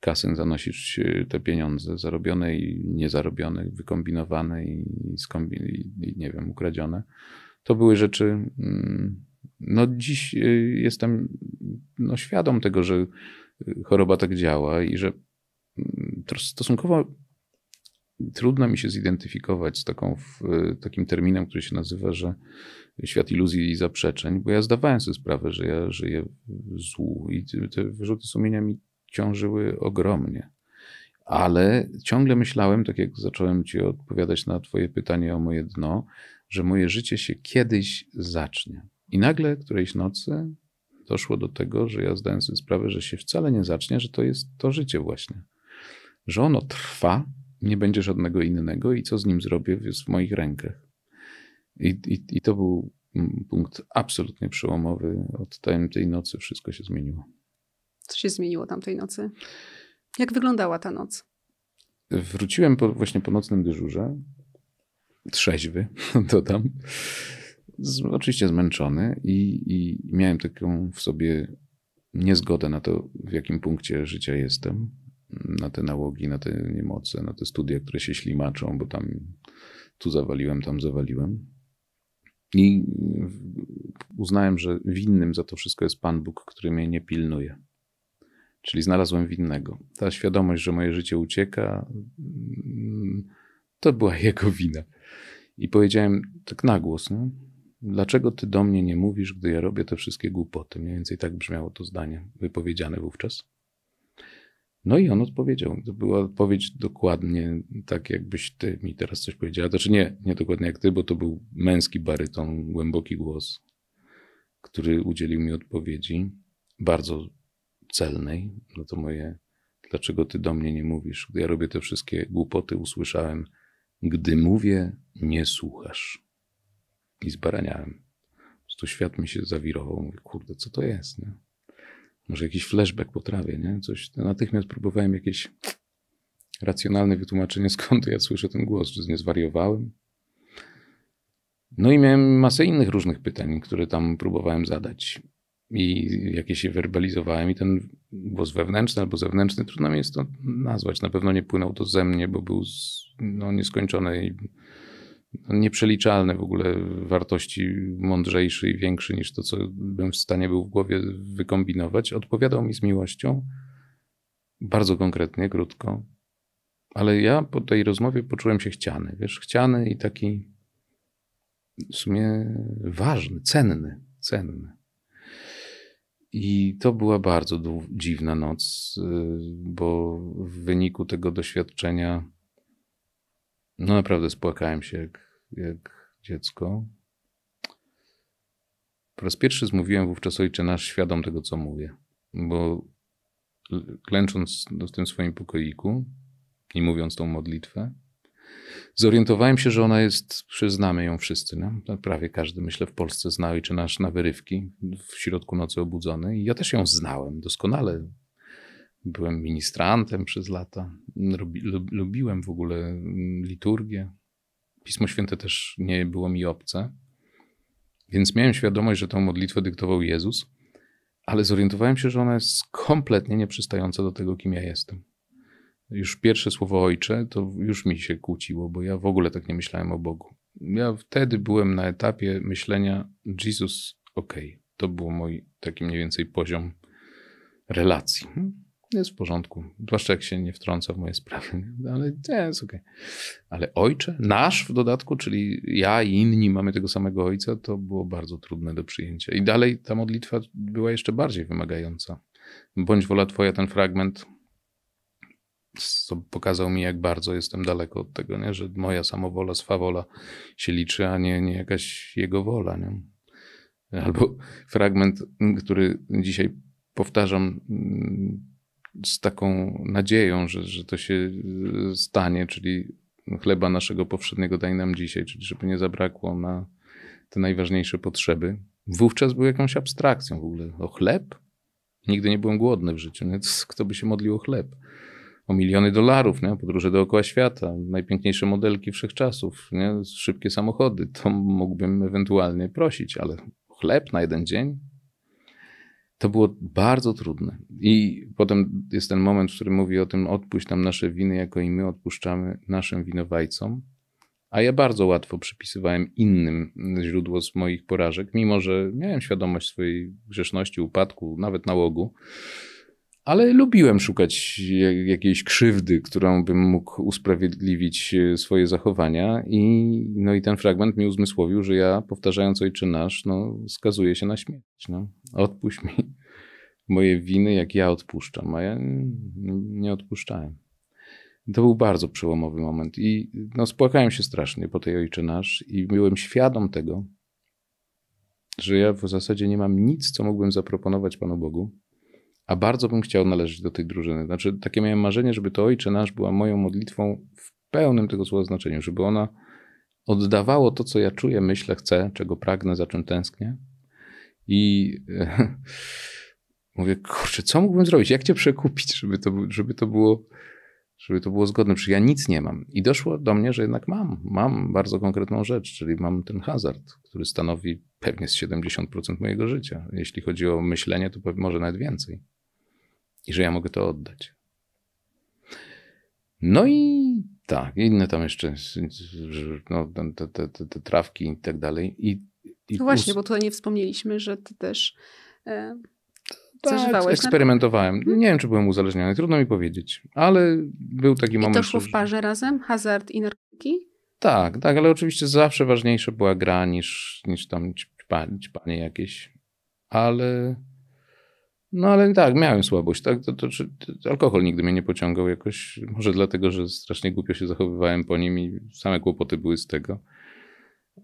kasyn zanosić y, te pieniądze zarobione i niezarobione, wykombinowane i, skombi- i, i nie wiem, ukradzione to były rzeczy. Mm, no, dziś y, jestem no, świadom tego, że y, choroba tak działa i że mm, stosunkowo trudno mi się zidentyfikować z taką, y, takim terminem, który się nazywa, że świat iluzji i zaprzeczeń, bo ja zdawałem sobie sprawę, że ja żyję w złu i te wyrzuty sumienia mi ciążyły ogromnie. Ale ciągle myślałem, tak jak zacząłem ci odpowiadać na twoje pytanie o moje dno, że moje życie się kiedyś zacznie. I nagle którejś nocy doszło do tego, że ja zdałem sobie sprawę, że się wcale nie zacznie, że to jest to życie właśnie. Że ono trwa, nie będzie żadnego innego i co z nim zrobię jest w moich rękach. I, i, i to był punkt absolutnie przełomowy. Od tej nocy wszystko się zmieniło. Co się zmieniło tamtej nocy? Jak wyglądała ta noc? Wróciłem po, właśnie po nocnym dyżurze trzeźwy, dodam, z, oczywiście zmęczony i, i miałem taką w sobie niezgodę na to, w jakim punkcie życia jestem, na te nałogi, na te niemoce, na te studia, które się ślimaczą, bo tam tu zawaliłem, tam zawaliłem. I uznałem, że winnym za to wszystko jest Pan Bóg, który mnie nie pilnuje. Czyli znalazłem winnego. Ta świadomość, że moje życie ucieka, mm, to była jego wina. I powiedziałem tak na głos, no, dlaczego ty do mnie nie mówisz, gdy ja robię te wszystkie głupoty? Mniej więcej tak brzmiało to zdanie wypowiedziane wówczas. No i on odpowiedział. To była odpowiedź dokładnie tak, jakbyś ty mi teraz coś powiedziała. Znaczy nie, nie dokładnie jak ty, bo to był męski baryton, głęboki głos, który udzielił mi odpowiedzi, bardzo celnej. No to moje, dlaczego ty do mnie nie mówisz? Gdy ja robię te wszystkie głupoty, usłyszałem – gdy mówię, nie słuchasz. I zbaraniałem. To świat mi się zawirował. Mówię, kurde, co to jest? Nie? Może jakiś flashback potrawię, nie? Coś. Natychmiast próbowałem jakieś racjonalne wytłumaczenie, skąd ja słyszę ten głos, czy nie zwariowałem. No i miałem masę innych różnych pytań, które tam próbowałem zadać i jakieś je werbalizowałem i ten głos wewnętrzny albo zewnętrzny, trudno mi jest to nazwać. Na pewno nie płynął to ze mnie, bo był z, no, nieskończony i no, w ogóle wartości, mądrzejszy i większy niż to, co bym w stanie był w głowie wykombinować. Odpowiadał mi z miłością, bardzo konkretnie, krótko. Ale ja po tej rozmowie poczułem się chciany, wiesz, chciany i taki w sumie ważny, cenny, cenny. I to była bardzo dziwna noc, y, bo w wyniku tego doświadczenia no naprawdę spłakałem się jak, jak dziecko. Po raz pierwszy zmówiłem wówczas ojcze nasz świadom tego, co mówię, bo klęcząc w tym swoim pokoiku i mówiąc tą modlitwę, zorientowałem się, że ona jest, przyznamy ją wszyscy, no, prawie każdy myślę w Polsce znał i czy nasz na wyrywki w środku nocy obudzony i ja też ją znałem doskonale. Byłem ministrantem przez lata, Lubi, lubiłem w ogóle mm, liturgię. Pismo Święte też nie było mi obce, więc miałem świadomość, że tą modlitwę dyktował Jezus, ale zorientowałem się, że ona jest kompletnie nieprzystająca do tego, kim ja jestem już pierwsze słowo ojcze to już mi się kłóciło, bo ja w ogóle tak nie myślałem o Bogu. Ja wtedy byłem na etapie myślenia „Jezus, okej. Okay. To był mój taki mniej więcej poziom relacji. Jest w porządku, zwłaszcza jak się nie wtrąca w moje sprawy, ale jest okej. Okay. Ale ojcze, nasz w dodatku, czyli ja i inni mamy tego samego ojca, to było bardzo trudne do przyjęcia. I dalej ta modlitwa była jeszcze bardziej wymagająca. Bądź wola twoja ten fragment co pokazał mi, jak bardzo jestem daleko od tego, nie? że moja samowola, swawola się liczy, a nie, nie jakaś jego wola. Nie? Albo fragment, mm, który dzisiaj powtarzam mm, z taką nadzieją, że, że to się y, stanie, czyli chleba naszego powszedniego daj nam dzisiaj, czyli żeby nie zabrakło na te najważniejsze potrzeby. Wówczas był jakąś abstrakcją w ogóle. O chleb? Nigdy nie byłem głodny w życiu, więc kto by się modlił o chleb? o miliony dolarów, nie? podróże dookoła świata, najpiękniejsze modelki wszechczasów, nie? szybkie samochody, to mógłbym ewentualnie prosić, ale chleb na jeden dzień? To było bardzo trudne. I potem jest ten moment, w którym mówi o tym, odpuść nam nasze winy, jako i my odpuszczamy naszym winowajcom. A ja bardzo łatwo przypisywałem innym źródło z moich porażek, mimo że miałem świadomość swojej grzeszności, upadku, nawet nałogu ale lubiłem szukać jakiejś krzywdy, którą bym mógł usprawiedliwić e, swoje zachowania i, no i ten fragment mi uzmysłowił, że ja powtarzając Ojcze Nasz, no, skazuję się na śmierć. No. Odpuść mi moje winy, jak ja odpuszczam, a ja nie odpuszczałem. To był bardzo przełomowy moment i no, spłakałem się strasznie po tej Ojcze Nasz i byłem świadom tego, że ja w zasadzie nie mam nic, co mógłbym zaproponować Panu Bogu, a bardzo bym chciał należeć do tej drużyny. Znaczy, takie miałem marzenie, żeby to Ojcze Nasz była moją modlitwą w pełnym tego słowa znaczeniu, żeby ona oddawało to, co ja czuję, myślę, chcę, czego pragnę, za czym tęsknię. I e, mówię, kurczę, co mógłbym zrobić? Jak cię przekupić, żeby to, żeby to było żeby to było zgodne, przecież ja nic nie mam. I doszło do mnie, że jednak mam, mam bardzo konkretną rzecz, czyli mam ten hazard, który stanowi pewnie z 70% mojego życia. Jeśli chodzi o myślenie, to może nawet więcej i że ja mogę to oddać. No i tak, inne tam jeszcze no, te, te, te, te trawki i tak dalej. I, i no właśnie, us... bo tutaj nie wspomnieliśmy, że ty też e, tak, eksperymentowałem. Na... Nie wiem, czy byłem uzależniony, trudno mi powiedzieć, ale był taki I moment. I to szło w parze razem? Hazard i narkotyki? Tak, tak, ale oczywiście zawsze ważniejsza była gra niż, niż tam ćpanie, ćpanie jakieś. Ale no ale tak, miałem słabość, tak? To, to, to, alkohol nigdy mnie nie pociągał jakoś, może dlatego, że strasznie głupio się zachowywałem po nim i same kłopoty były z tego.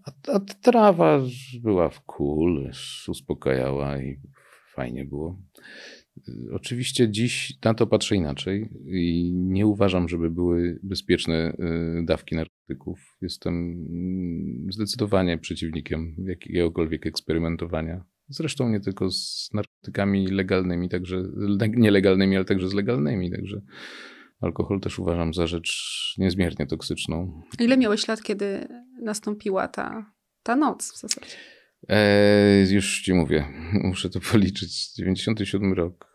A, a trawa była w cool, uspokajała i fajnie było. Oczywiście dziś na to patrzę inaczej i nie uważam, żeby były bezpieczne y, dawki narkotyków. Jestem mm, zdecydowanie przeciwnikiem jakiegokolwiek eksperymentowania Zresztą nie tylko z narkotykami legalnymi, także nielegalnymi, ale także z legalnymi. Także alkohol też uważam za rzecz niezmiernie toksyczną. Ile miałeś lat, kiedy nastąpiła ta, ta noc w zasadzie? E, już ci mówię, muszę to policzyć. 97 rok,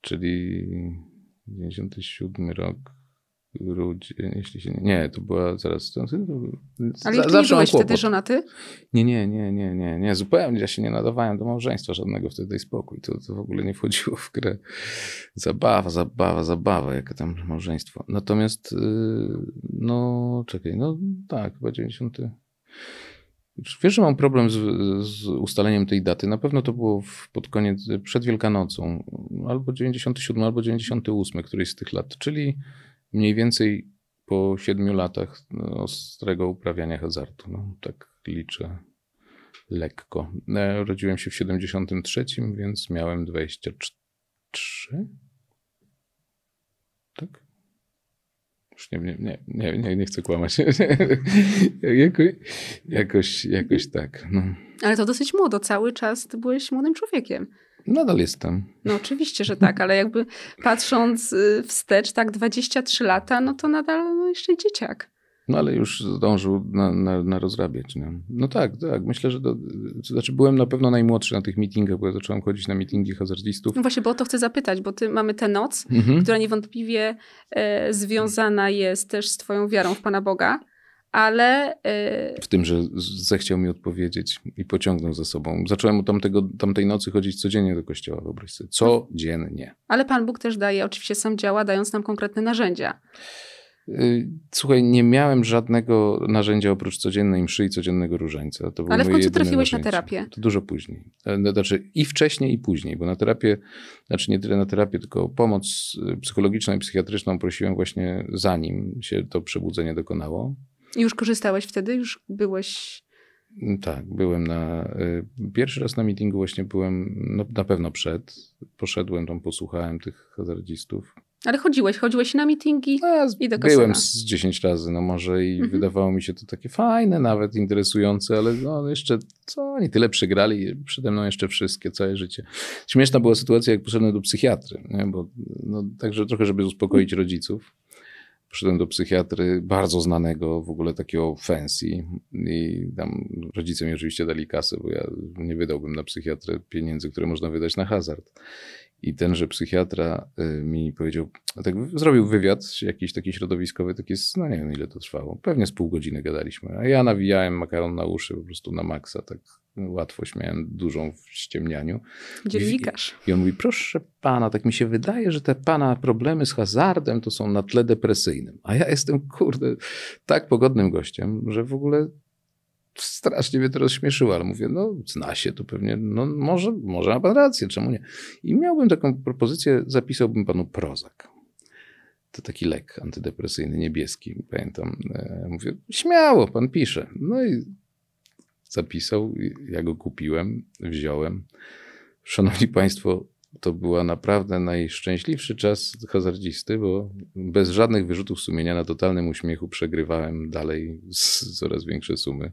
czyli 97 rok, grudzień, jeśli się nie... Nie, to była zaraz... To, to, Ale za, nie byłeś wtedy żonaty? Nie, nie, nie, nie, nie, nie, zupełnie. Ja się nie nadawałem do małżeństwa żadnego wtedy i spokój. To, to w ogóle nie wchodziło w grę. Zabawa, zabawa, zabawa, jakie tam małżeństwo. Natomiast, y, no, czekaj, no tak, chyba 90... Wiesz, że mam problem z, z, ustaleniem tej daty. Na pewno to było w, pod koniec, przed Wielkanocą, albo 97, albo 98, któryś z tych lat, czyli mniej więcej po siedmiu latach no, ostrego uprawiania hazardu. No, tak liczę lekko. E, Rodziłem się w 73, więc miałem 23. Tak? Już nie, nie, nie, nie, nie chcę kłamać. Jako, jakoś, jakoś tak. No. Ale to dosyć młodo. Cały czas ty byłeś młodym człowiekiem. Nadal jestem. No oczywiście, że tak, ale jakby patrząc y, wstecz, tak 23 lata, no to nadal no, jeszcze dzieciak. No ale już zdążył na, na, na rozrabiać. No. no tak, tak. Myślę, że do, to znaczy byłem na pewno najmłodszy na tych meetingach, bo ja zacząłem chodzić na meetingi hazardistów. No właśnie, bo o to chcę zapytać, bo ty mamy tę noc, mhm. która niewątpliwie e, związana jest też z twoją wiarą w Pana Boga ale... Y, w tym, że zechciał mi odpowiedzieć i pociągnął za sobą. Zacząłem tamtego, tamtej nocy chodzić codziennie do kościoła, wyobraź sobie. Codziennie. Ale Pan Bóg też daje, oczywiście sam działa, dając nam konkretne narzędzia. Y, słuchaj, nie miałem żadnego narzędzia oprócz codziennej mszy i codziennego różańca. To Ale w końcu trafiłeś narzędzie. na terapię. To dużo później. E, no, znaczy i wcześniej, i później, bo na terapię, znaczy nie tyle na terapię, tylko pomoc y, psychologiczną i psychiatryczną prosiłem właśnie zanim się to przebudzenie dokonało. Już korzystałeś wtedy? Już byłeś mm, tak, byłem na. Y, pierwszy raz na meetingu właśnie byłem, no, na pewno przed. Poszedłem tam, posłuchałem tych hazardzistów. Ale chodziłeś, chodziłeś na meetingi i do kasyna. Byłem z 10 razy, no może i mhm. wydawało mi się to takie fajne, nawet interesujące, ale no jeszcze, co oni tyle przegrali, przede mną jeszcze wszystkie, całe życie. Śmieszna była sytuacja, jak poszedłem do psychiatry, nie? bo no, także trochę, żeby uspokoić rodziców. Przyszedłem do psychiatry bardzo znanego, w ogóle takiego fancy i tam rodzice mi oczywiście dali kasę, bo ja nie wydałbym na psychiatrę pieniędzy, które można wydać na hazard. I tenże psychiatra y, mi powiedział, tak zrobił wywiad jakiś taki środowiskowy, taki jest, no nie wiem ile to trwało, pewnie z pół godziny gadaliśmy, a ja nawijałem makaron na uszy po prostu na maksa, tak łatwo śmiałem dużą w ściemnianiu. Dziennikarz. I, I on mówi, proszę pana, tak mi się wydaje, że te pana problemy z hazardem to są na tle depresyjnym, a ja jestem, kurde, tak pogodnym gościem, że w ogóle strasznie mnie to rozśmieszyło, ale mówię, no zna się, to pewnie, no może, może ma pan rację, czemu nie? I miałbym taką propozycję, zapisałbym panu prozak. To taki lek antydepresyjny, niebieski, pamiętam. E, mówię, śmiało, pan pisze. No i zapisał, ja go kupiłem, wziąłem. Szanowni Państwo, to była naprawdę najszczęśliwszy czas hazardzisty, bo bez żadnych wyrzutów sumienia na totalnym uśmiechu przegrywałem dalej z coraz większe sumy.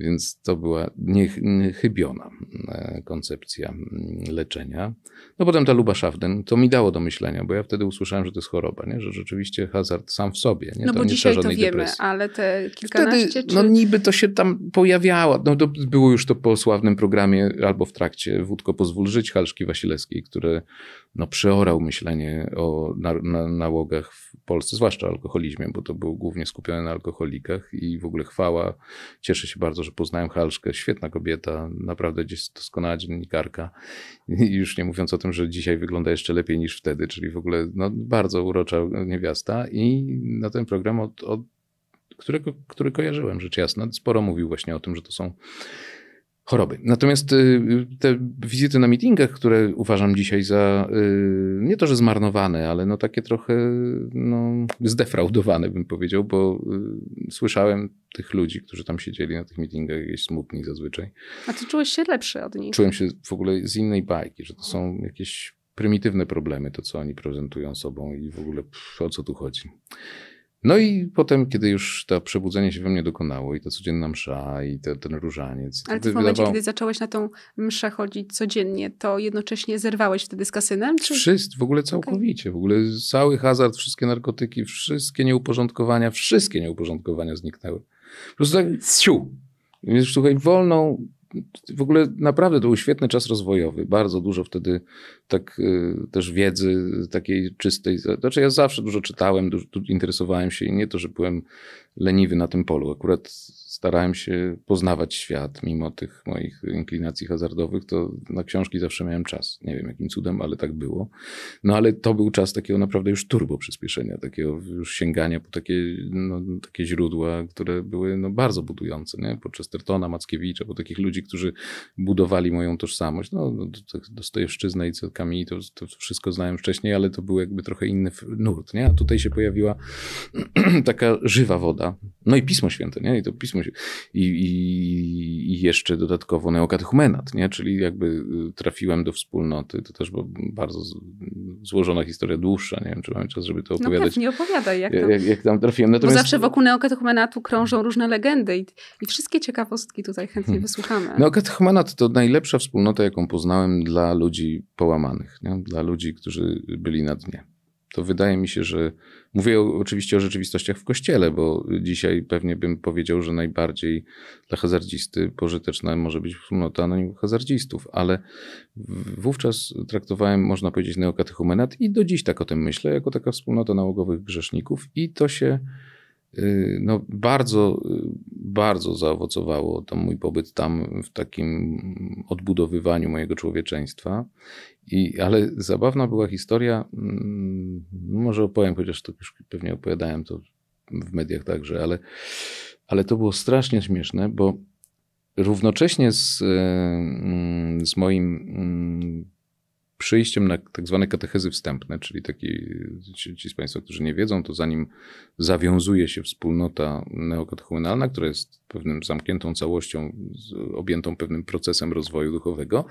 Więc to była niechybiona e, koncepcja mm, leczenia. No potem ta luba Szafden, to mi dało do myślenia, bo ja wtedy usłyszałem, że to jest choroba, nie? że rzeczywiście hazard sam w sobie. Nie? No to bo nie dzisiaj to wiemy, depresji. ale te kilkanaście wtedy, no, czy... No niby to się tam pojawiało. No to było już to po sławnym programie albo w trakcie Wódko pozwól żyć Halszki Wasilewskiej, który no, przeorał myślenie o na, na, nałogach w Polsce, zwłaszcza alkoholizmie, bo to był głównie skupiony na alkoholikach i w ogóle chwała. Cieszę się bardzo, że że poznałem Halszkę, świetna kobieta, naprawdę gdzieś doskonała dziennikarka. I już nie mówiąc o tym, że dzisiaj wygląda jeszcze lepiej niż wtedy, czyli w ogóle no, bardzo urocza niewiasta. I na ten program, od, od którego, który kojarzyłem, rzecz jasna, sporo mówił właśnie o tym, że to są choroby. Natomiast y, te wizyty na meetingach, które uważam dzisiaj za y, nie to, że zmarnowane, ale no takie trochę no, zdefraudowane bym powiedział, bo y, słyszałem tych ludzi, którzy tam siedzieli na tych meetingach, jakieś smutni zazwyczaj. A ty czułeś się lepszy od nich? Czułem się w ogóle z innej bajki, że to są jakieś prymitywne problemy, to co oni prezentują sobą i w ogóle pff, o co tu chodzi. No i potem, kiedy już to przebudzenie się we mnie dokonało i ta codzienna msza i te, ten różaniec. Ale w momencie, wydawało... kiedy zacząłeś na tą mszę chodzić codziennie, to jednocześnie zerwałeś wtedy z kasynem? Czy... Wszystko, w ogóle całkowicie. Okay. W ogóle cały hazard, wszystkie narkotyki, wszystkie nieuporządkowania, wszystkie nieuporządkowania zniknęły. Po prostu tak Więc Wiesz, słuchaj, wolną w ogóle naprawdę to był świetny czas rozwojowy. Bardzo dużo wtedy tak y, też wiedzy takiej czystej. Znaczy ja zawsze dużo czytałem, dużo, interesowałem się i nie to, że byłem leniwy na tym polu. Akurat starałem się poznawać świat, mimo tych moich inklinacji hazardowych, to na książki zawsze miałem czas. Nie wiem jakim cudem, ale tak było. No ale to był czas takiego naprawdę już turbo przyspieszenia, takiego już sięgania po takie, no, takie źródła, które były no, bardzo budujące, nie? po Chestertona, Mackiewicza, po takich ludzi, którzy budowali moją tożsamość. No, no tak, Dostojewszczyzna i Kami, to, to wszystko znałem wcześniej, ale to był jakby trochę inny nurt, nie? A tutaj się pojawiła taka żywa woda. No i Pismo Święte, nie? I to Pismo i, i, I, jeszcze dodatkowo neokatechumenat, nie? Czyli jakby y, trafiłem do wspólnoty, to też była bardzo złożona historia, dłuższa, nie wiem, czy mam czas, żeby to no opowiadać. No nie opowiadaj, jak tam, jak, jak tam trafiłem. Natomiast... Bo zawsze wokół neokatechumenatu krążą różne legendy i, i wszystkie ciekawostki tutaj chętnie hmm. wysłuchamy. Neokatechumenat to najlepsza wspólnota, jaką poznałem dla ludzi połamanych, nie? dla ludzi, którzy byli na dnie to wydaje mi się, że mówię oczywiście o rzeczywistościach w kościele, bo dzisiaj pewnie bym powiedział, że najbardziej dla hazardzisty pożyteczna może być wspólnota anonimów hazardzistów, ale wówczas traktowałem, można powiedzieć, neokatechumenat i do dziś tak o tym myślę, jako taka wspólnota nałogowych grzeszników i to się y, no, bardzo, y, bardzo zaowocowało to mój pobyt tam w takim odbudowywaniu mojego człowieczeństwa. I, ale zabawna była historia, mm, no może opowiem, chociaż to już pewnie opowiadałem to w mediach także, ale, ale to było strasznie śmieszne, bo równocześnie z, e, mm, z moim mm, przyjściem na tak zwane katechezy wstępne, czyli taki, ci, ci z Państwa, którzy nie wiedzą, to zanim zawiązuje się wspólnota neokatechumenalna, która jest pewnym zamkniętą całością, objętą pewnym procesem rozwoju duchowego,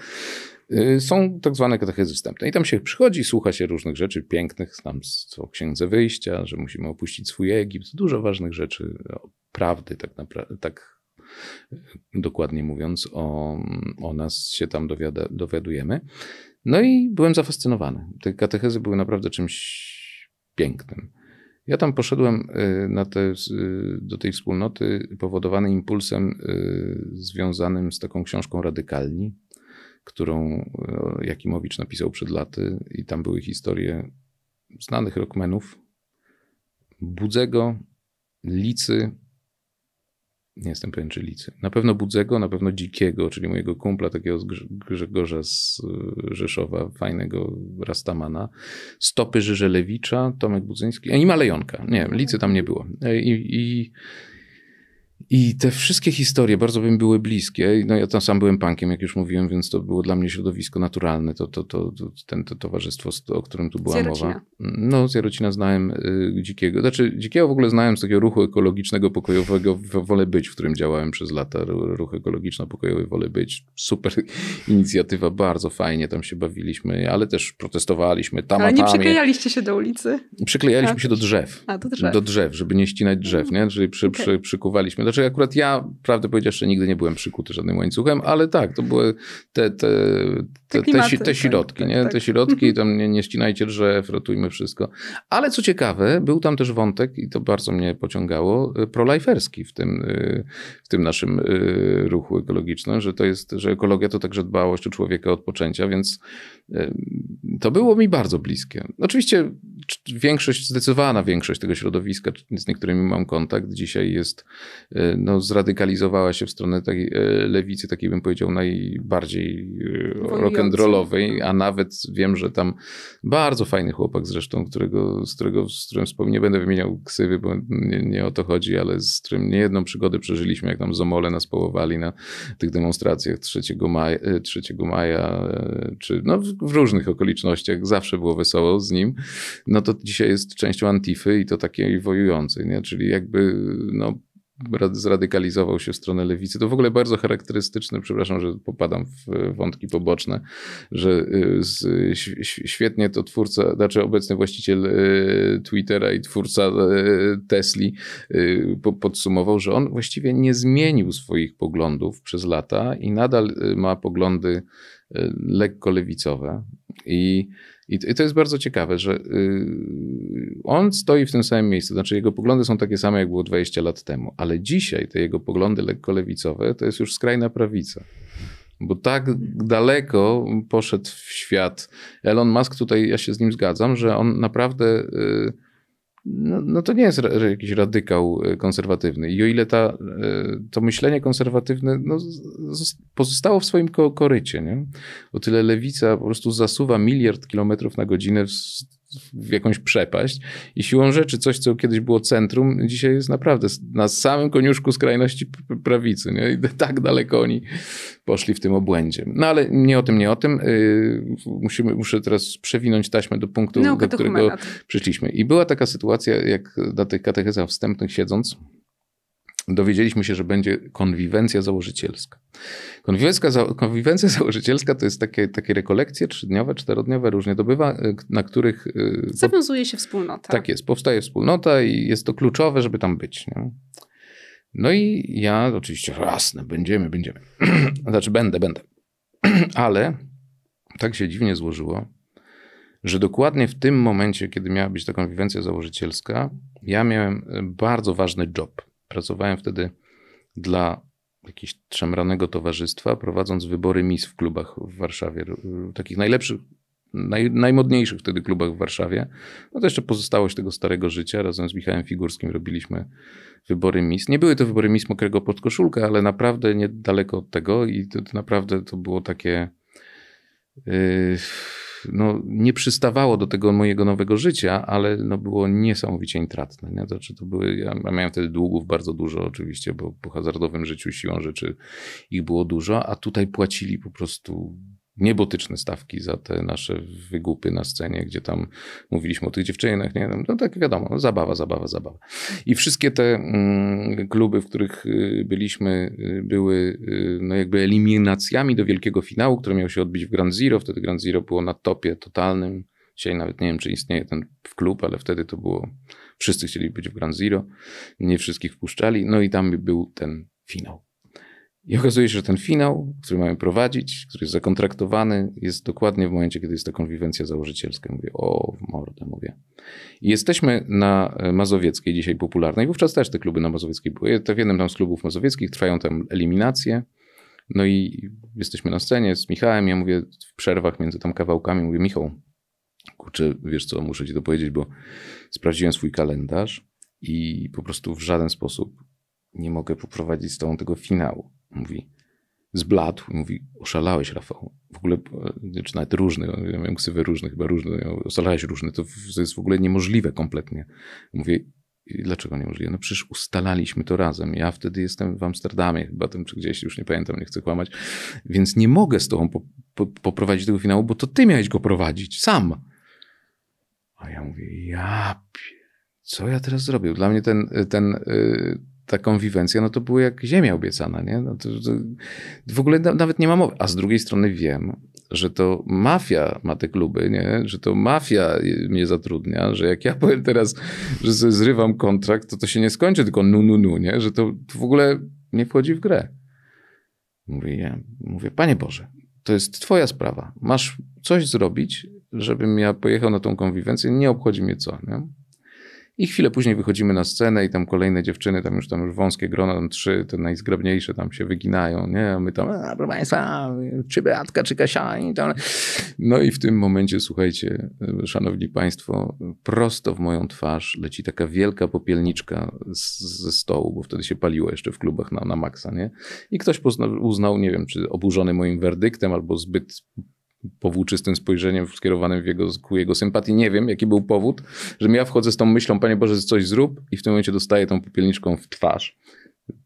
y, są tak zwane katechezy wstępne. I tam się przychodzi, słucha się różnych rzeczy pięknych, tam o księdze wyjścia, że musimy opuścić swój Egipt, dużo ważnych rzeczy, prawdy tak naprawdę, tak y, dokładnie mówiąc, o, o nas się tam dowiada, dowiadujemy. No i byłem zafascynowany. Te katechezy były naprawdę czymś pięknym. Ja tam poszedłem y, te, y, do tej wspólnoty powodowany impulsem y, związanym z taką książką Radykalni, którą Jakimowicz napisał przed laty i tam były historie znanych rockmenów, Budzego, Licy, nie jestem pewien, czy Licy. Na pewno Budzego, na pewno Dzikiego, czyli mojego kumpla, takiego z Grzegorza z y, Rzeszowa, fajnego Rastamana. Stopy Żyżelewicza, Tomek Budzyński, ani e, Malejonka. Nie, Licy tam nie było. E, I, i i te wszystkie historie bardzo bym były bliskie. No ja tam sam byłem punkiem, jak już mówiłem, więc to było dla mnie środowisko naturalne, to, to, to, to ten, to towarzystwo, o którym tu była mowa. No, z Jarocina znałem y, Dzikiego. Znaczy, Dzikiego w ogóle znałem z takiego ruchu ekologicznego, pokojowego Wolę Być, w którym działałem przez lata. Ruch ekologiczno-pokojowy Wolę Być. Super inicjatywa, bardzo fajnie tam się bawiliśmy, ale też protestowaliśmy tam, Ale nie przyklejaliście się do ulicy? Przyklejaliśmy A, tak. się do drzew. A, do drzew. Do drzew, żeby nie ścinać drzew, mm. nie? Czyli przy, okay. przy, przykuwaliśmy. Znaczy, znaczy akurat ja, prawdę powiedziawszy, nigdy nie byłem przykuty żadnym łańcuchem, ale tak, to były te, te, te, te, te tak, środki, nie? Tak, te tak. środki, tam nie, nie ścinajcie drzew, rotujmy wszystko. Ale co ciekawe, był tam też wątek i to bardzo mnie pociągało, y, proliferski w tym, y, w tym naszym y, ruchu ekologicznym, że to jest, że ekologia to także dbałość o człowieka od poczęcia, więc to było mi bardzo bliskie. Oczywiście większość, zdecydowana większość tego środowiska, z niektórymi mam kontakt, dzisiaj jest, e, no, zradykalizowała się w stronę takiej e, lewicy, takiej bym powiedział najbardziej e, rock'n'rollowej, a nawet wiem, że tam bardzo fajny chłopak zresztą, którego, z, którego, z którym wspomnę, nie będę wymieniał ksywy, bo nie, nie, o to chodzi, ale z którym niejedną przygodę przeżyliśmy, jak tam Zomole nas połowali na tych demonstracjach 3 maja, 3 maja czy no w różnych okolicznościach zawsze było wesoło z nim, no to dzisiaj jest częścią Antify i to takiej wojującej, nie? czyli jakby no, zradykalizował się w stronę lewicy. To w ogóle bardzo charakterystyczne, przepraszam, że popadam w wątki poboczne, że y, z, świetnie to twórca, znaczy obecny właściciel y, Twittera i twórca y, Tesli podsumował, że on właściwie nie zmienił swoich poglądów przez lata i nadal ma poglądy Y, lekko lewicowe. I, i, to jest bardzo ciekawe, że y, on stoi w tym samym miejscu, znaczy jego poglądy są takie same, jak było 20 lat temu, ale dzisiaj te jego poglądy lekko lewicowe to jest już skrajna prawica bo tak daleko poszedł w świat. Elon Musk tutaj, ja się z nim zgadzam, że on naprawdę. Yy no, no to nie jest jakiś radykał e, konserwatywny. I o ile ta, e, to myślenie konserwatywne no, pozostało w swoim korycie, nie? o tyle lewica po prostu zasuwa miliard kilometrów na godzinę w w jakąś przepaść. I siłą rzeczy coś, co kiedyś było centrum, dzisiaj jest naprawdę na samym koniuszku skrajności prawicy. Nie? I tak daleko oni poszli w tym obłędzie. No ale nie o tym, nie o tym. Y, musimy, muszę teraz przewinąć taśmę do punktu, Nauka no, do którego przyszliśmy. I była taka sytuacja, jak na tych katechezach wstępnych siedząc, dowiedzieliśmy się, że będzie konwiwencja założycielska. Konwiwencja, za, konwiwencja założycielska to jest takie, takie rekolekcje trzydniowe, czterodniowe, różnie to bywa, y, na których... Y, Zawiązuje się wspólnota. Tak jest, powstaje wspólnota i jest to kluczowe, żeby tam być. Nie? No i ja oczywiście, jasne, będziemy, będziemy. znaczy będę, będę. Ale tak się dziwnie złożyło, że dokładnie w tym momencie, kiedy miała być ta konwiwencja założycielska, ja miałem y, bardzo ważny job. Pracowałem wtedy dla jakiegoś trzemranego towarzystwa, prowadząc wybory mis w klubach w Warszawie. Takich najlepszych, naj, najmodniejszych wtedy klubach w Warszawie. No to jeszcze pozostałość tego starego życia. Razem z Michałem Figurskim robiliśmy wybory mis. Nie były to wybory mis mokrego podkoszulka, ale naprawdę niedaleko od tego i to, to naprawdę to było takie... Yy no, nie przystawało do tego mojego nowego życia, ale no, było niesamowicie intratne. Nie? To, czy znaczy, to były, ja miałem wtedy długów bardzo dużo oczywiście, bo po hazardowym życiu siłą rzeczy ich było dużo, a tutaj płacili po prostu niebotyczne stawki za te nasze wygłupy na scenie, gdzie tam mówiliśmy o tych dziewczynach, nie No tak wiadomo, no zabawa, zabawa, zabawa. I wszystkie te mm, kluby, w których y, byliśmy, y, były y, no jakby eliminacjami do wielkiego finału, który miał się odbić w Grand Zero. Wtedy Grand Zero było na topie totalnym. Dzisiaj nawet nie wiem, czy istnieje ten klub, ale wtedy to było. Wszyscy chcieli być w Grand Zero, nie wszystkich wpuszczali, no i tam był ten finał. I okazuje się, że ten finał, który mamy prowadzić, który jest zakontraktowany, jest dokładnie w momencie, kiedy jest ta konwiwencja założycielska. Mówię, o mordę, mówię. I jesteśmy na e, Mazowieckiej, dzisiaj popularnej. Wówczas też te kluby na Mazowieckiej były. To w jednym tam z klubów mazowieckich trwają tam eliminacje. No i jesteśmy na scenie z Michałem. Ja mówię w przerwach między tam kawałkami, mówię, Michał, kurczę, wiesz co, muszę ci to powiedzieć, bo sprawdziłem swój kalendarz i po prostu w żaden sposób nie mogę poprowadzić z tobą tego finału. Mówi, zbladł mówi, oszalałeś Rafał. W ogóle, e, czy nawet różny, no, ja miałem ksywę różny, chyba różny, no, oszalałeś różny, to, to jest w ogóle niemożliwe kompletnie. Mówię, dlaczego niemożliwe? No przecież ustalaliśmy to razem. Ja wtedy jestem w Amsterdamie chyba tym, czy gdzieś, już nie pamiętam, nie chcę kłamać, więc nie mogę z tobą po, po, poprowadzić tego finału, bo to ty miałeś go prowadzić, sam. A ja mówię, ja... co ja teraz zrobię? Dla mnie ten, ten, y, ta konwiwencja, no to była jak ziemia obiecana, nie? No to, to w ogóle nawet nie ma mowy. A z drugiej strony wiem, że to mafia ma te kluby, nie? że to mafia mnie zatrudnia, że jak ja powiem teraz, że zrywam kontrakt, to to się nie skończy tylko nu, nu, nu, nie? że to, to w ogóle nie wchodzi w grę. Mówię, nie. mówię, Panie Boże, to jest Twoja sprawa. Masz coś zrobić, żebym ja pojechał na tą konwiwencję, nie obchodzi mnie co. Nie? I chwilę później wychodzimy na scenę i tam kolejne dziewczyny, tam już tam już wąskie grono, tam trzy, te najzgrabniejsze tam się wyginają, nie? A my tam, a, proszę państwa, czy Beatka, czy Kasia i tam. No i w tym momencie, słuchajcie, szanowni państwo, prosto w moją twarz leci taka wielka popielniczka z, ze stołu, bo wtedy się paliło jeszcze w klubach na, na maksa, nie? I ktoś uznał, nie wiem, czy oburzony moim werdyktem albo zbyt powłóczystym spojrzeniem skierowanym w jego, ku jego sympatii. Nie wiem, jaki był powód, że ja wchodzę z tą myślą, panie Boże, coś zrób i w tym momencie dostaję tą popielniczką w twarz.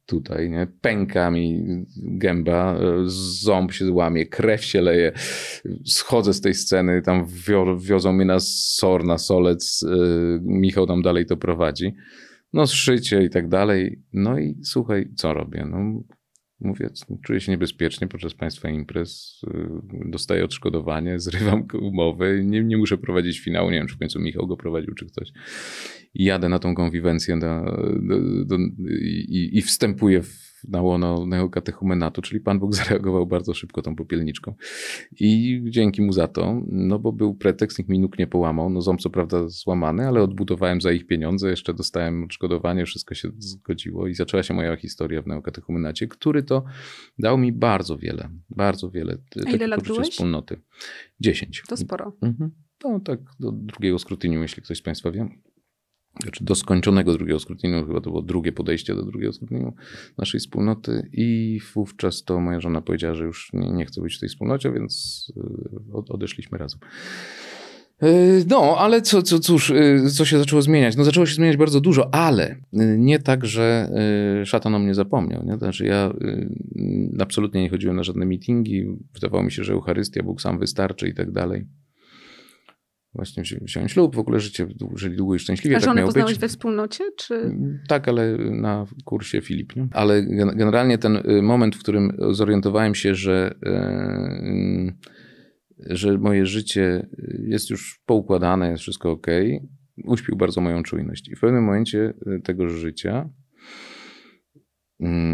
Tutaj, nie? Pęka mi gęba, e, ząb się złamie, krew się leje. Schodzę z tej sceny, tam wio wiozą mnie na SOR, na Solec. E, Michał tam dalej to prowadzi. No, szycie i tak dalej. No i słuchaj, co robię? No, mówię, czuję się niebezpiecznie podczas Państwa imprez, y, dostaję odszkodowanie, zrywam umowy, nie, nie muszę prowadzić finału, nie wiem, czy w końcu Michał go prowadził, czy ktoś. I jadę na tą konwiwencję do, do, do, i, i wstępuję w na łono neokatechumenatu, czyli Pan Bóg zareagował bardzo szybko tą popielniczką. I dzięki mu za to, no bo był pretekst, nikt mi nóg nie połamał, no ząb co prawda złamany, ale odbudowałem za ich pieniądze, jeszcze dostałem odszkodowanie, wszystko się zgodziło i zaczęła się moja historia w neokatechumenacie, który to dał mi bardzo wiele, bardzo wiele A ile lat byłeś? wspólnoty. Dziesięć. To sporo. Mhm. No tak, do drugiego skrutinium, jeśli ktoś z Państwa wie znaczy do skończonego drugiego skrutynium, chyba to było drugie podejście do drugiego skrutynium naszej wspólnoty i wówczas to moja żona powiedziała, że już nie, nie chce być w tej wspólnocie, więc e, odeszliśmy razem. E, no, ale co, co, cóż, e, co się zaczęło zmieniać? No, zaczęło się zmieniać bardzo dużo, ale nie tak, że szatan o mnie zapomniał. Nie? Znaczy, ja absolutnie nie chodziłem na żadne meetingi, wydawało mi się, że Eucharystia, Bóg sam wystarczy i tak dalej. Właśnie wziąłem ślub, w ogóle życie, żyli długo i szczęśliwie. A tak miało poznałeś być. we wspólnocie? Czy... Tak, ale na kursie Filip. Nie? Ale generalnie ten y, moment, w którym zorientowałem się, że, y, że moje życie y, jest już poukładane, jest wszystko ok, uśpił bardzo moją czujność. I w pewnym momencie tego życia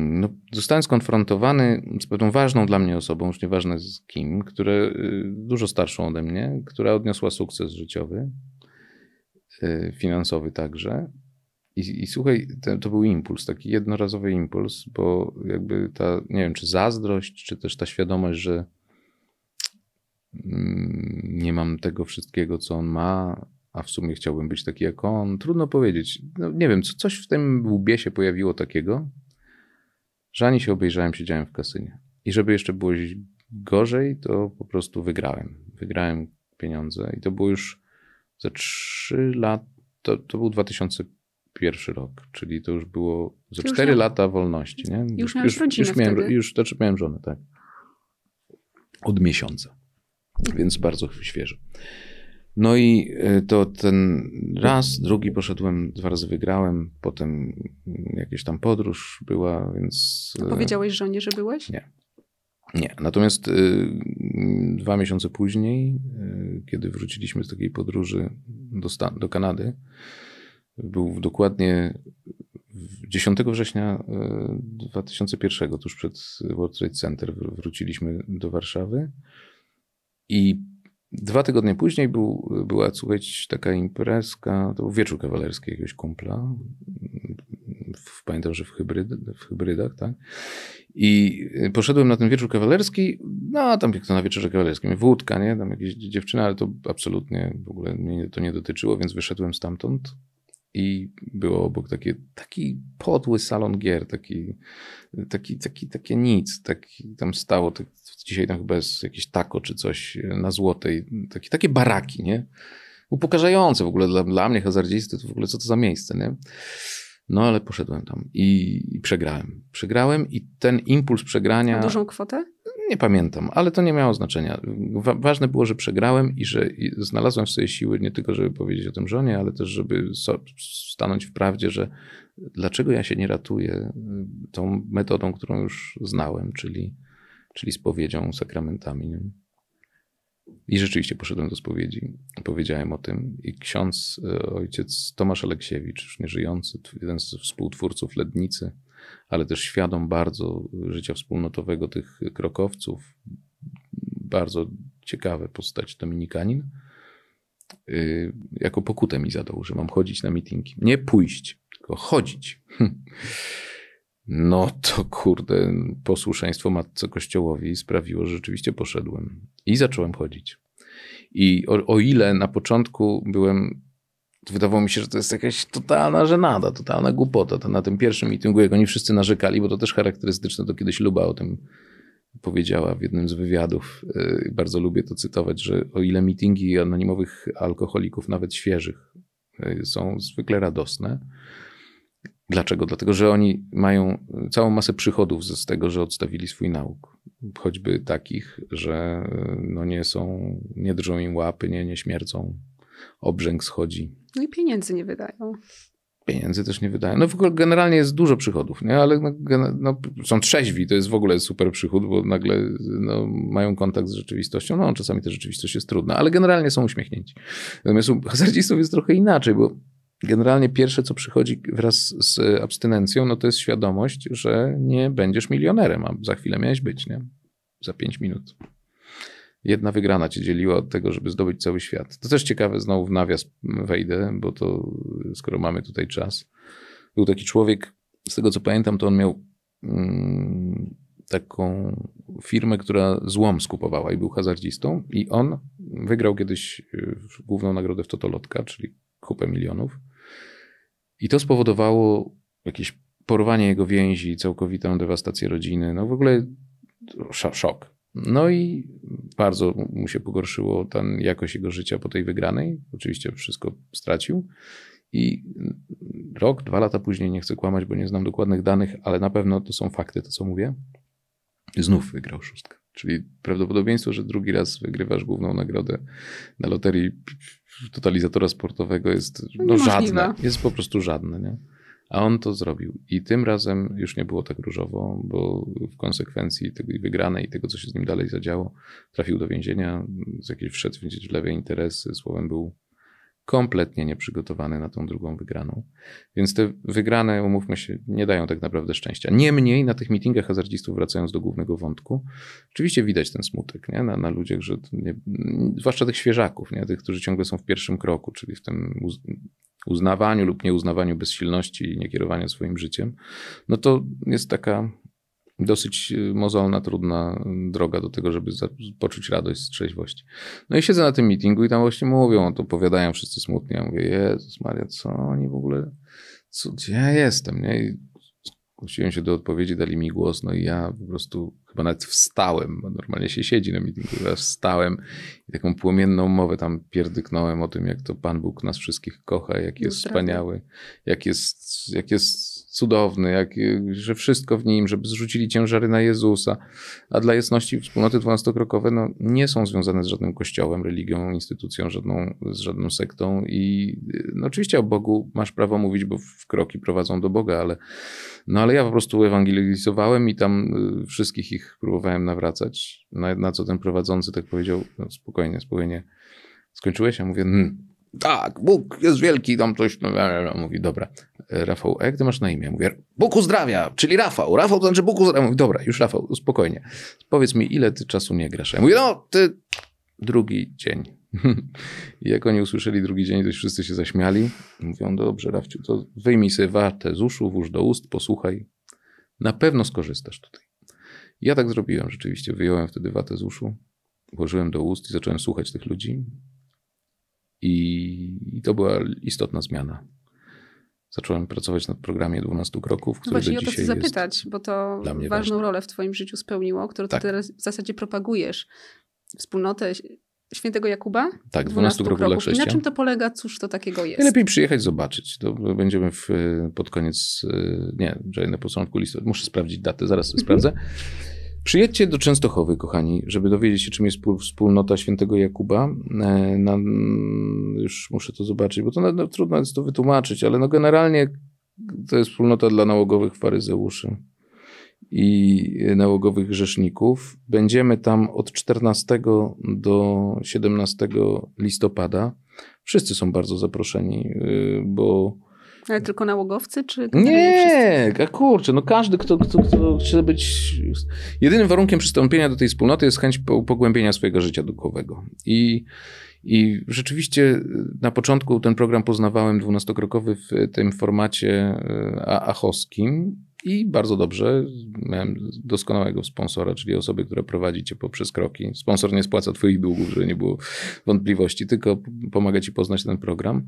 no, zostałem skonfrontowany z pewną ważną dla mnie osobą, już nieważne z kim, które, y, dużo starszą ode mnie, która odniosła sukces życiowy, y, finansowy także. I, i słuchaj, to, to, był impuls, taki jednorazowy impuls, bo jakby ta, nie wiem, czy zazdrość, czy też ta świadomość, że mm, nie mam tego wszystkiego, co on ma, a w sumie chciałbym być taki jak on. Trudno powiedzieć. No, nie wiem, co, coś w tym łbie się pojawiło takiego, że ani się obejrzałem, siedziałem w kasynie. I żeby jeszcze było gorzej, to po prostu wygrałem. Wygrałem pieniądze i to było już za 3 lata, to, to był 2001 rok, czyli to już było za 4 miał... lata wolności. Nie? Już, już miałeś rodzinę już, miałem, wtedy. już znaczy miałem żonę, tak. Od miesiąca, więc bardzo świeżo. No i e, to ten raz, drugi poszedłem, dwa razy wygrałem, potem jakaś tam podróż była, więc. A e, powiedziałeś żonie, że byłeś? Nie. Nie. Natomiast y, dwa miesiące później, y, kiedy wróciliśmy z takiej podróży do, do Kanady, był dokładnie 10 września 2001, tuż przed World Trade Center, wróciliśmy do Warszawy. I Dwa tygodnie później był, była, słuchajcie, taka imprezka, to był wieczór kawalerski jakiegoś kumpla, w, pamiętam, że w, hybryd, w hybrydach, tak? I y, poszedłem na ten wieczór kawalerski, no tam jak to na wieczorze kawalerskim, wódka, nie? Tam jakieś dziewczyny, ale to absolutnie w ogóle mnie to nie dotyczyło, więc wyszedłem stamtąd i było obok takie, taki podły salon gier, taki, taki, taki, takie nic, taki, tam stało tak dzisiaj tam chyba jest jakieś tako czy coś e, na złotej, takie, takie baraki, nie? Upokarzające w ogóle dla, dla mnie, hazardzisty, to w ogóle co to za miejsce, nie? No ale poszedłem tam i, i przegrałem. Przegrałem i ten impuls przegrania... Na dużą kwotę? Nie pamiętam, ale to nie miało znaczenia. Wa ważne było, że przegrałem i że znalazłem w sobie siły nie tylko, żeby powiedzieć o tym żonie, ale też, żeby so stanąć w prawdzie, że dlaczego ja się nie ratuję y, tą metodą, którą już znałem, czyli czyli spowiedzią, sakramentami. I rzeczywiście poszedłem do spowiedzi, powiedziałem o tym i ksiądz, e, ojciec Tomasz Aleksiewicz, już nieżyjący, jeden z współtwórców Lednicy, ale też świadom bardzo życia wspólnotowego tych krokowców, bardzo ciekawe postać dominikanin, y, jako pokutę mi zadał, że mam chodzić na mitingi. Nie pójść, tylko chodzić. Hm no to kurde, posłuszeństwo matce kościołowi sprawiło, że rzeczywiście poszedłem i zacząłem chodzić. I o, o, ile na początku byłem, wydawało mi się, że to jest jakaś totalna żenada, totalna głupota. To na tym pierwszym mitingu, jak oni wszyscy narzekali, bo to też charakterystyczne, to kiedyś Luba o tym powiedziała w jednym z wywiadów, y, bardzo lubię to cytować, że o ile mitingi anonimowych alkoholików, nawet świeżych, y, są zwykle radosne, Dlaczego? Dlatego, że oni mają całą masę przychodów z tego, że odstawili swój nauk. Choćby takich, że e, no nie są, nie drżą im łapy, nie, nie śmierdzą, obrzęk schodzi. No i pieniędzy nie wydają. Pieniędzy też nie wydają. No w ogóle generalnie jest dużo przychodów, nie? ale no, no, są trzeźwi, to jest w ogóle super przychód, bo nagle no, mają kontakt z rzeczywistością. No czasami ta rzeczywistość jest trudna, ale generalnie są uśmiechnięci. Natomiast u hazardzistów jest trochę inaczej, bo generalnie pierwsze, co przychodzi wraz z abstynencją, no to jest świadomość, że nie będziesz milionerem, a za chwilę miałeś być, nie? Za pięć minut. Jedna wygrana cię dzieliła od tego, żeby zdobyć cały świat. To też ciekawe, znowu w nawias wejdę, bo to skoro mamy tutaj czas. Był taki człowiek, z tego co pamiętam, to on miał mm, taką firmę, która złom skupowała i był hazardzistą i on wygrał kiedyś y, główną nagrodę w Totolotka, czyli kupę milionów. I to spowodowało jakieś porwanie jego więzi, całkowitą dewastację rodziny, no w ogóle szok. No i bardzo mu się pogorszyło ten jakość jego życia po tej wygranej. Oczywiście wszystko stracił. I rok, dwa lata później, nie chcę kłamać, bo nie znam dokładnych danych, ale na pewno to są fakty, to co mówię. Znów wygrał szóstkę. Czyli prawdopodobieństwo, że drugi raz wygrywasz główną nagrodę na loterii totalizatora sportowego jest no, żadne. Jest po prostu żadne. Nie? A on to zrobił. I tym razem już nie było tak różowo, bo w konsekwencji tej wygranej i tego, co się z nim dalej zadziało, trafił do więzienia, z jakiejś wszedł w lewe interesy, słowem był kompletnie nieprzygotowany na tą drugą wygraną. Więc te wygrane, umówmy się, nie dają tak naprawdę szczęścia. Niemniej na tych mitingach hazardzistów, wracając do głównego wątku, oczywiście widać ten smutek nie? Na, na ludziach, że nie, zwłaszcza tych świeżaków, nie? tych, którzy ciągle są w pierwszym kroku, czyli w tym uznawaniu lub nieuznawaniu bezsilności i niekierowaniu swoim życiem, no to jest taka dosyć y, mozolna, trudna y, droga do tego, żeby poczuć radość z trzeźwości. No i siedzę na tym meetingu i tam właśnie mówią, to opowiadają wszyscy smutnie. Ja mówię, Jezus Maria, co oni w ogóle, co, gdzie ja jestem, nie? I zgłosiłem się do odpowiedzi, dali mi głos, no i ja po prostu chyba nawet wstałem, bo normalnie się siedzi na meetingu, ja wstałem i taką płomienną mowę tam pierdyknąłem o tym, jak to Pan Bóg nas wszystkich kocha, jak jest wspaniały, jak jest, jak jest cudowny, jak, y, że wszystko w nim, żeby zrzucili ciężary na Jezusa. A dla jasności wspólnoty dwunastokrokowe no, nie są związane z żadnym kościołem, religią, instytucją, żadną, z żadną sektą. I y, no, oczywiście o Bogu masz prawo mówić, bo w kroki prowadzą do Boga, ale, no, ale ja po prostu ewangelizowałem i tam y, wszystkich ich próbowałem nawracać. Na, na co ten prowadzący tak powiedział, no, spokojnie, spokojnie. Skończyłeś? Ja mówię, hmm tak, Bóg jest wielki, tam coś, no, mówi, dobra, e, Rafał, a jak ty masz na imię? Mówię, Bóg uzdrawia, czyli Rafał, Rafał to znaczy Bóg uzdrawia. Mówi, dobra, już Rafał, spokojnie, powiedz mi, ile ty czasu nie grasz? Ja mówię, no, ty, drugi dzień. I jak oni usłyszeli drugi dzień, to wszyscy się zaśmiali. Mówią, dobrze, Rafciu, to wyjmij sobie wartę z uszu, włóż do ust, posłuchaj. Na pewno skorzystasz tutaj. Ja tak zrobiłem rzeczywiście. Wyjąłem wtedy watę z uszu, włożyłem do ust i zacząłem słuchać tych ludzi. I, to była istotna zmiana. Zacząłem pracować nad programie 12 kroków, no który Właśnie do dzisiaj o to chcę zapytać, bo to ważną ważne. rolę w twoim życiu spełniło, którą tak. ty teraz w zasadzie propagujesz. Wspólnotę Świętego Jakuba? Tak, 12, kroków, kroków. dla chrześcijan. I na czym to polega? Cóż to takiego jest? Lepiej przyjechać, zobaczyć. To będziemy w, pod koniec, y, nie, że na początku listopada. Muszę sprawdzić datę, zaraz mhm. sprawdzę. Przyjedźcie do Częstochowy, kochani, żeby dowiedzieć się, czym jest wspólnota świętego Jakuba. E, na, mm, już muszę to zobaczyć, bo to na, no, trudno jest to wytłumaczyć, ale no generalnie to jest wspólnota dla nałogowych faryzeuszy i nałogowych grzeszników. Będziemy tam od 14 do 17 listopada. Wszyscy są bardzo zaproszeni, y, bo ale tylko nałogowcy, czy... Nie, wszyscy? kurczę, no każdy, kto, kto, kto chce być... Jedynym warunkiem przystąpienia do tej wspólnoty jest chęć pogłębienia swojego życia duchowego. I, i rzeczywiście y, na początku ten program poznawałem dwunastokrokowy w tym formacie y, achowskim i bardzo dobrze. Miałem doskonałego sponsora, czyli osoby, która prowadzi cię poprzez kroki. Sponsor nie spłaca twoich długów, żeby nie było wątpliwości, tylko pomaga ci poznać ten program.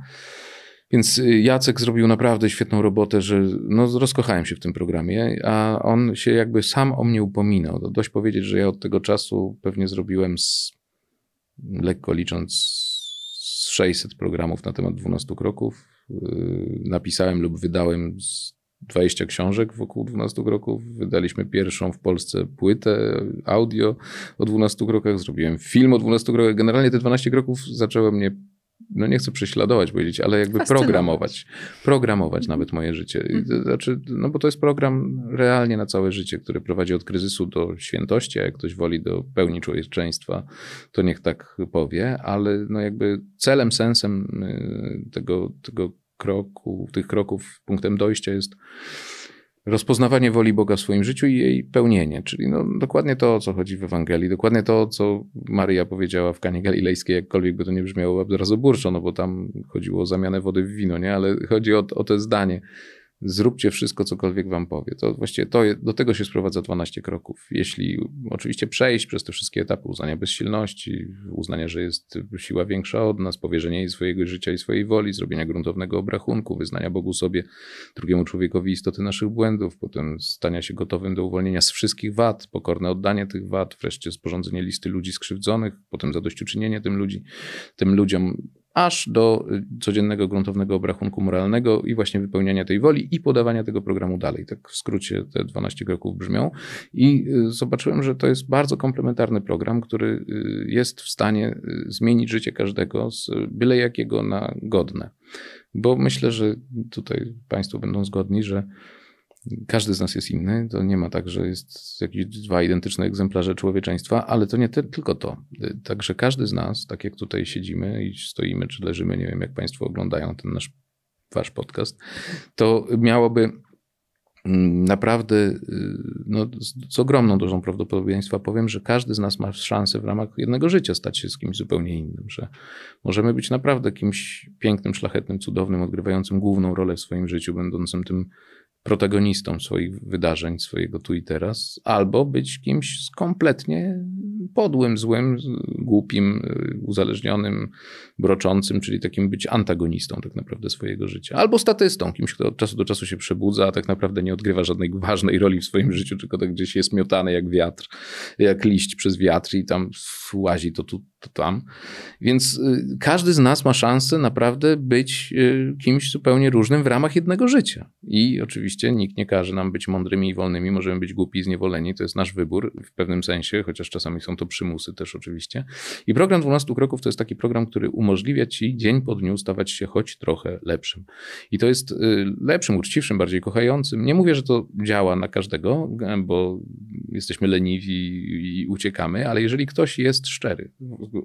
Więc y, Jacek zrobił naprawdę świetną robotę, że no, rozkochałem się w tym programie, a on się jakby sam o mnie upominał. Dość powiedzieć, że ja od tego czasu pewnie zrobiłem z, lekko licząc 600 programów na temat 12 kroków. Y, napisałem lub wydałem 20 książek wokół 12 kroków. Wydaliśmy pierwszą w Polsce płytę audio o 12 krokach. Zrobiłem film o 12 krokach. Generalnie te 12 kroków zaczęły mnie no nie chcę prześladować powiedzieć, ale jakby programować. Programować mhm. nawet moje życie. Mhm. Znaczy, no bo to jest program realnie na całe życie, który prowadzi od kryzysu do świętości, a jak ktoś woli do pełni człowieczeństwa, to niech tak powie, ale no jakby celem, sensem y, tego, tego kroku, tych kroków, punktem dojścia jest rozpoznawanie woli Boga w swoim życiu i jej pełnienie. Czyli no, dokładnie to, o co chodzi w Ewangelii, dokładnie to, co Maryja powiedziała w Kanie Galilejskiej, jakkolwiek by to nie brzmiało bardzo burczo, no bo tam chodziło o zamianę wody w wino, nie? ale chodzi o, o to zdanie zróbcie wszystko, cokolwiek wam powie. To właściwie to, do tego się sprowadza 12 kroków. Jeśli oczywiście przejść przez te wszystkie etapy uznania bezsilności, uznania, że jest siła większa od nas, powierzenia jej swojego życia i swojej woli, zrobienia gruntownego obrachunku, wyznania Bogu sobie, drugiemu człowiekowi istoty naszych błędów, potem stania się gotowym do uwolnienia z wszystkich wad, pokorne oddanie tych wad, wreszcie sporządzenie listy ludzi skrzywdzonych, potem zadośćuczynienie tym ludzi, tym ludziom, aż do y, codziennego gruntownego obrachunku moralnego i właśnie wypełniania tej woli i podawania tego programu dalej. Tak w skrócie te 12 kroków brzmią. I y, zobaczyłem, że to jest bardzo komplementarny program, który y, jest w stanie zmienić życie każdego z byle jakiego na godne. Bo myślę, że tutaj Państwo będą zgodni, że każdy z nas jest inny, to nie ma tak, że jest jakieś dwa identyczne egzemplarze człowieczeństwa, ale to nie te, tylko to. Także każdy z nas, tak jak tutaj siedzimy i stoimy czy leżymy, nie wiem jak Państwo oglądają ten nasz Wasz podcast, to miałoby mm, naprawdę y, no, z, z, ogromną dużą prawdopodobieństwa powiem, że każdy z nas ma szansę w ramach jednego życia stać się z kimś zupełnie innym, że możemy być naprawdę kimś pięknym, szlachetnym, cudownym, odgrywającym główną rolę w swoim życiu, będącym tym protagonistą swoich wydarzeń, swojego tu i teraz, albo być kimś kompletnie podłym, złym, głupim, y, uzależnionym, broczącym, czyli takim być antagonistą tak naprawdę swojego życia. Albo statystą, kimś, kto od czasu do czasu się przebudza, a tak naprawdę nie odgrywa żadnej ważnej roli w swoim życiu, tylko tak gdzieś jest miotany jak wiatr, jak liść przez wiatr i tam łazi to tu, to tam. Więc y, każdy z nas ma szansę naprawdę być y, kimś zupełnie różnym w ramach jednego życia. I oczywiście nikt nie każe nam być mądrymi i wolnymi, możemy być głupi i zniewoleni, to jest nasz wybór w pewnym sensie, chociaż czasami są to przymusy też oczywiście. I program 12 kroków to jest taki program, który umożliwia ci dzień po dniu stawać się choć trochę lepszym. I to jest y, lepszym, uczciwszym, bardziej kochającym. Nie mówię, że to działa na każdego, bo jesteśmy leniwi i uciekamy, ale jeżeli ktoś jest szczery,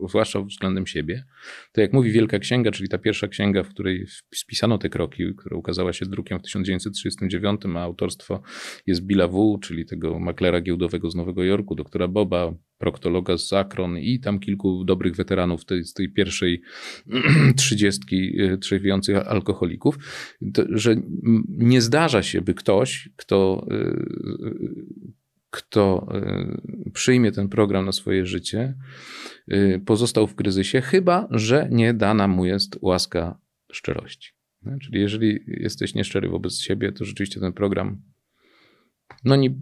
zwłaszcza względem siebie, to jak mówi Wielka Księga, czyli ta pierwsza księga, w której spisano te kroki, która ukazała się drukiem w 1939, a autorstwo jest Billa W., czyli tego maklera giełdowego z Nowego Jorku, doktora Boba, proktologa z Akron i tam kilku dobrych weteranów tej, z tej pierwszej trzydziestki y, trzeźwiących alkoholików, to, że nie zdarza się, by ktoś, kto y, y, kto e, przyjmie ten program na swoje życie, e, pozostał w kryzysie, chyba że nie dana mu jest łaska szczerości. Czyli jeżeli jesteś nieszczery wobec siebie, to rzeczywiście ten program no nie,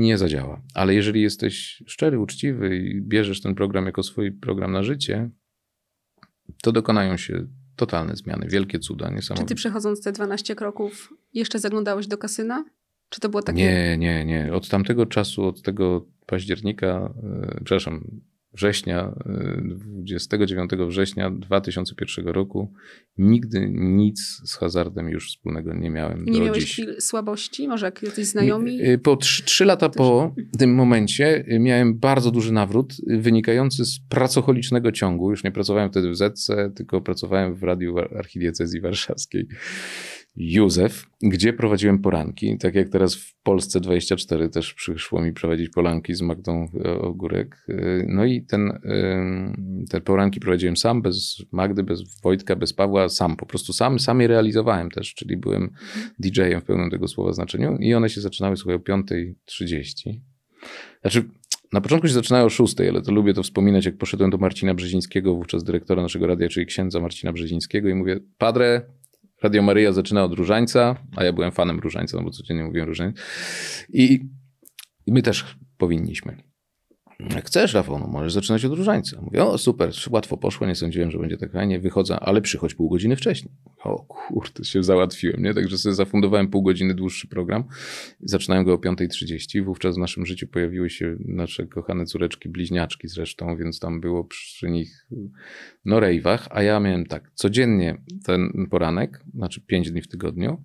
nie zadziała. Ale jeżeli jesteś szczery, uczciwy i bierzesz ten program jako swój program na życie, to dokonają się totalne zmiany, wielkie cuda, niesamowite. Czy ty przechodząc te 12 kroków jeszcze zaglądałeś do kasyna? Czy to było takie? Nie, nie, nie. Od tamtego czasu, od tego października, yy, przepraszam, września, 29 e, września 2001 roku nigdy nic z hazardem już wspólnego nie miałem. Nie do miałeś dziś. słabości? Może jakiś znajomi? E, po trzy, lata po tym momencie miałem bardzo duży nawrót wynikający z pracocholicznego ciągu. Już nie pracowałem wtedy w Zetce, tylko pracowałem w Radiu Archidiecezji Warszawskiej. Józef, gdzie prowadziłem poranki. Tak jak teraz w Polsce 24 też przyszło mi prowadzić poranki z Magdą e, Ogórek. E, no i ten, te poranki prowadziłem sam, bez Magdy, bez Wojtka, bez Pawła, sam. Po prostu sam, sam je realizowałem też, czyli byłem DJ-em w pełnym tego słowa znaczeniu i one się zaczynały, słuchaj, o 5.30. Znaczy, na początku się zaczynają o 6, ale to lubię to wspominać, jak poszedłem do Marcina Brzezińskiego, wówczas dyrektora naszego radia, czyli księdza Marcina Brzezińskiego i mówię, padre, Radio Maryja zaczyna od Różańca, a ja byłem fanem Różańca, no bo codziennie mówiłem różańca. I, i my też powinniśmy. Jak chcesz, Rafał, no możesz zaczynać od różańca. Mówię, o super, łatwo poszło, nie sądziłem, że będzie tak fajnie, wychodzę, ale przychodź pół godziny wcześniej. O kurde, się załatwiłem, nie? Także sobie zafundowałem pół godziny dłuższy program. Zaczynałem go o 5.30, wówczas w naszym życiu pojawiły się nasze kochane córeczki, bliźniaczki zresztą, więc tam było przy nich no rejwach, a ja miałem tak, codziennie ten poranek, znaczy 5 dni w tygodniu,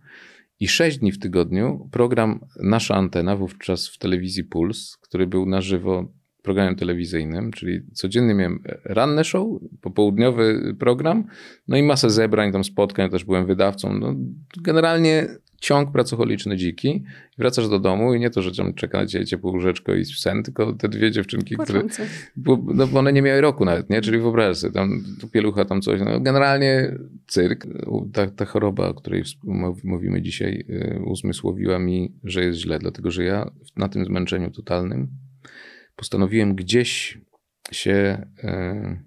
i 6 dni w tygodniu program Nasza Antena, wówczas w telewizji Puls, który był na żywo programem telewizyjnym, czyli codziennie miałem ranne show, popołudniowy program, no i masę zebrań, tam spotkań, też byłem wydawcą. No, generalnie ciąg pracocholiczny dziki. Wracasz do domu i nie to, że tam czeka na ciebie ciepłą łóżeczko i sen, tylko te dwie dziewczynki, Płaczące. które... No bo one nie miały roku nawet, nie? Czyli wyobraź sobie, tam pielucha, tam coś. No, generalnie cyrk. Ta, ta choroba, o której mówimy dzisiaj, y, uzmysłowiła mi, że jest źle, dlatego że ja na tym zmęczeniu totalnym postanowiłem gdzieś się. E,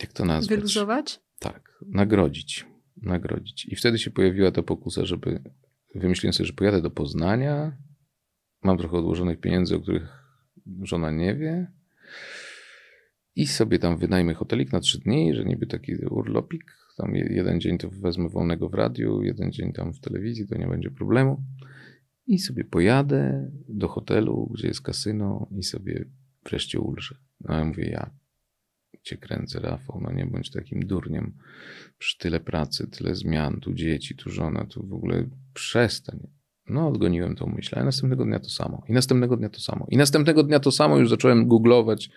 jak to nazwać? Wyluzować? Tak, nagrodzić. Nagrodzić. I wtedy się pojawiła ta pokusa, żeby. Wymyśliłem sobie, że pojadę do Poznania. Mam trochę odłożonych pieniędzy, o których żona nie wie. I sobie tam wynajmę hotelik na trzy dni, że niby taki urlopik. Tam jeden dzień to wezmę wolnego w radiu, jeden dzień tam w telewizji, to nie będzie problemu i sobie pojadę do hotelu, gdzie jest kasyno i sobie wreszcie ulżę. No ja mówię, ja cię kręcę, Rafał, no nie bądź takim durniem. Przy tyle pracy, tyle zmian, tu dzieci, tu żona, tu w ogóle przestań. No, odgoniłem tą myśl, a następnego dnia to samo, i następnego dnia to samo, i następnego dnia to samo. Już zacząłem googlować,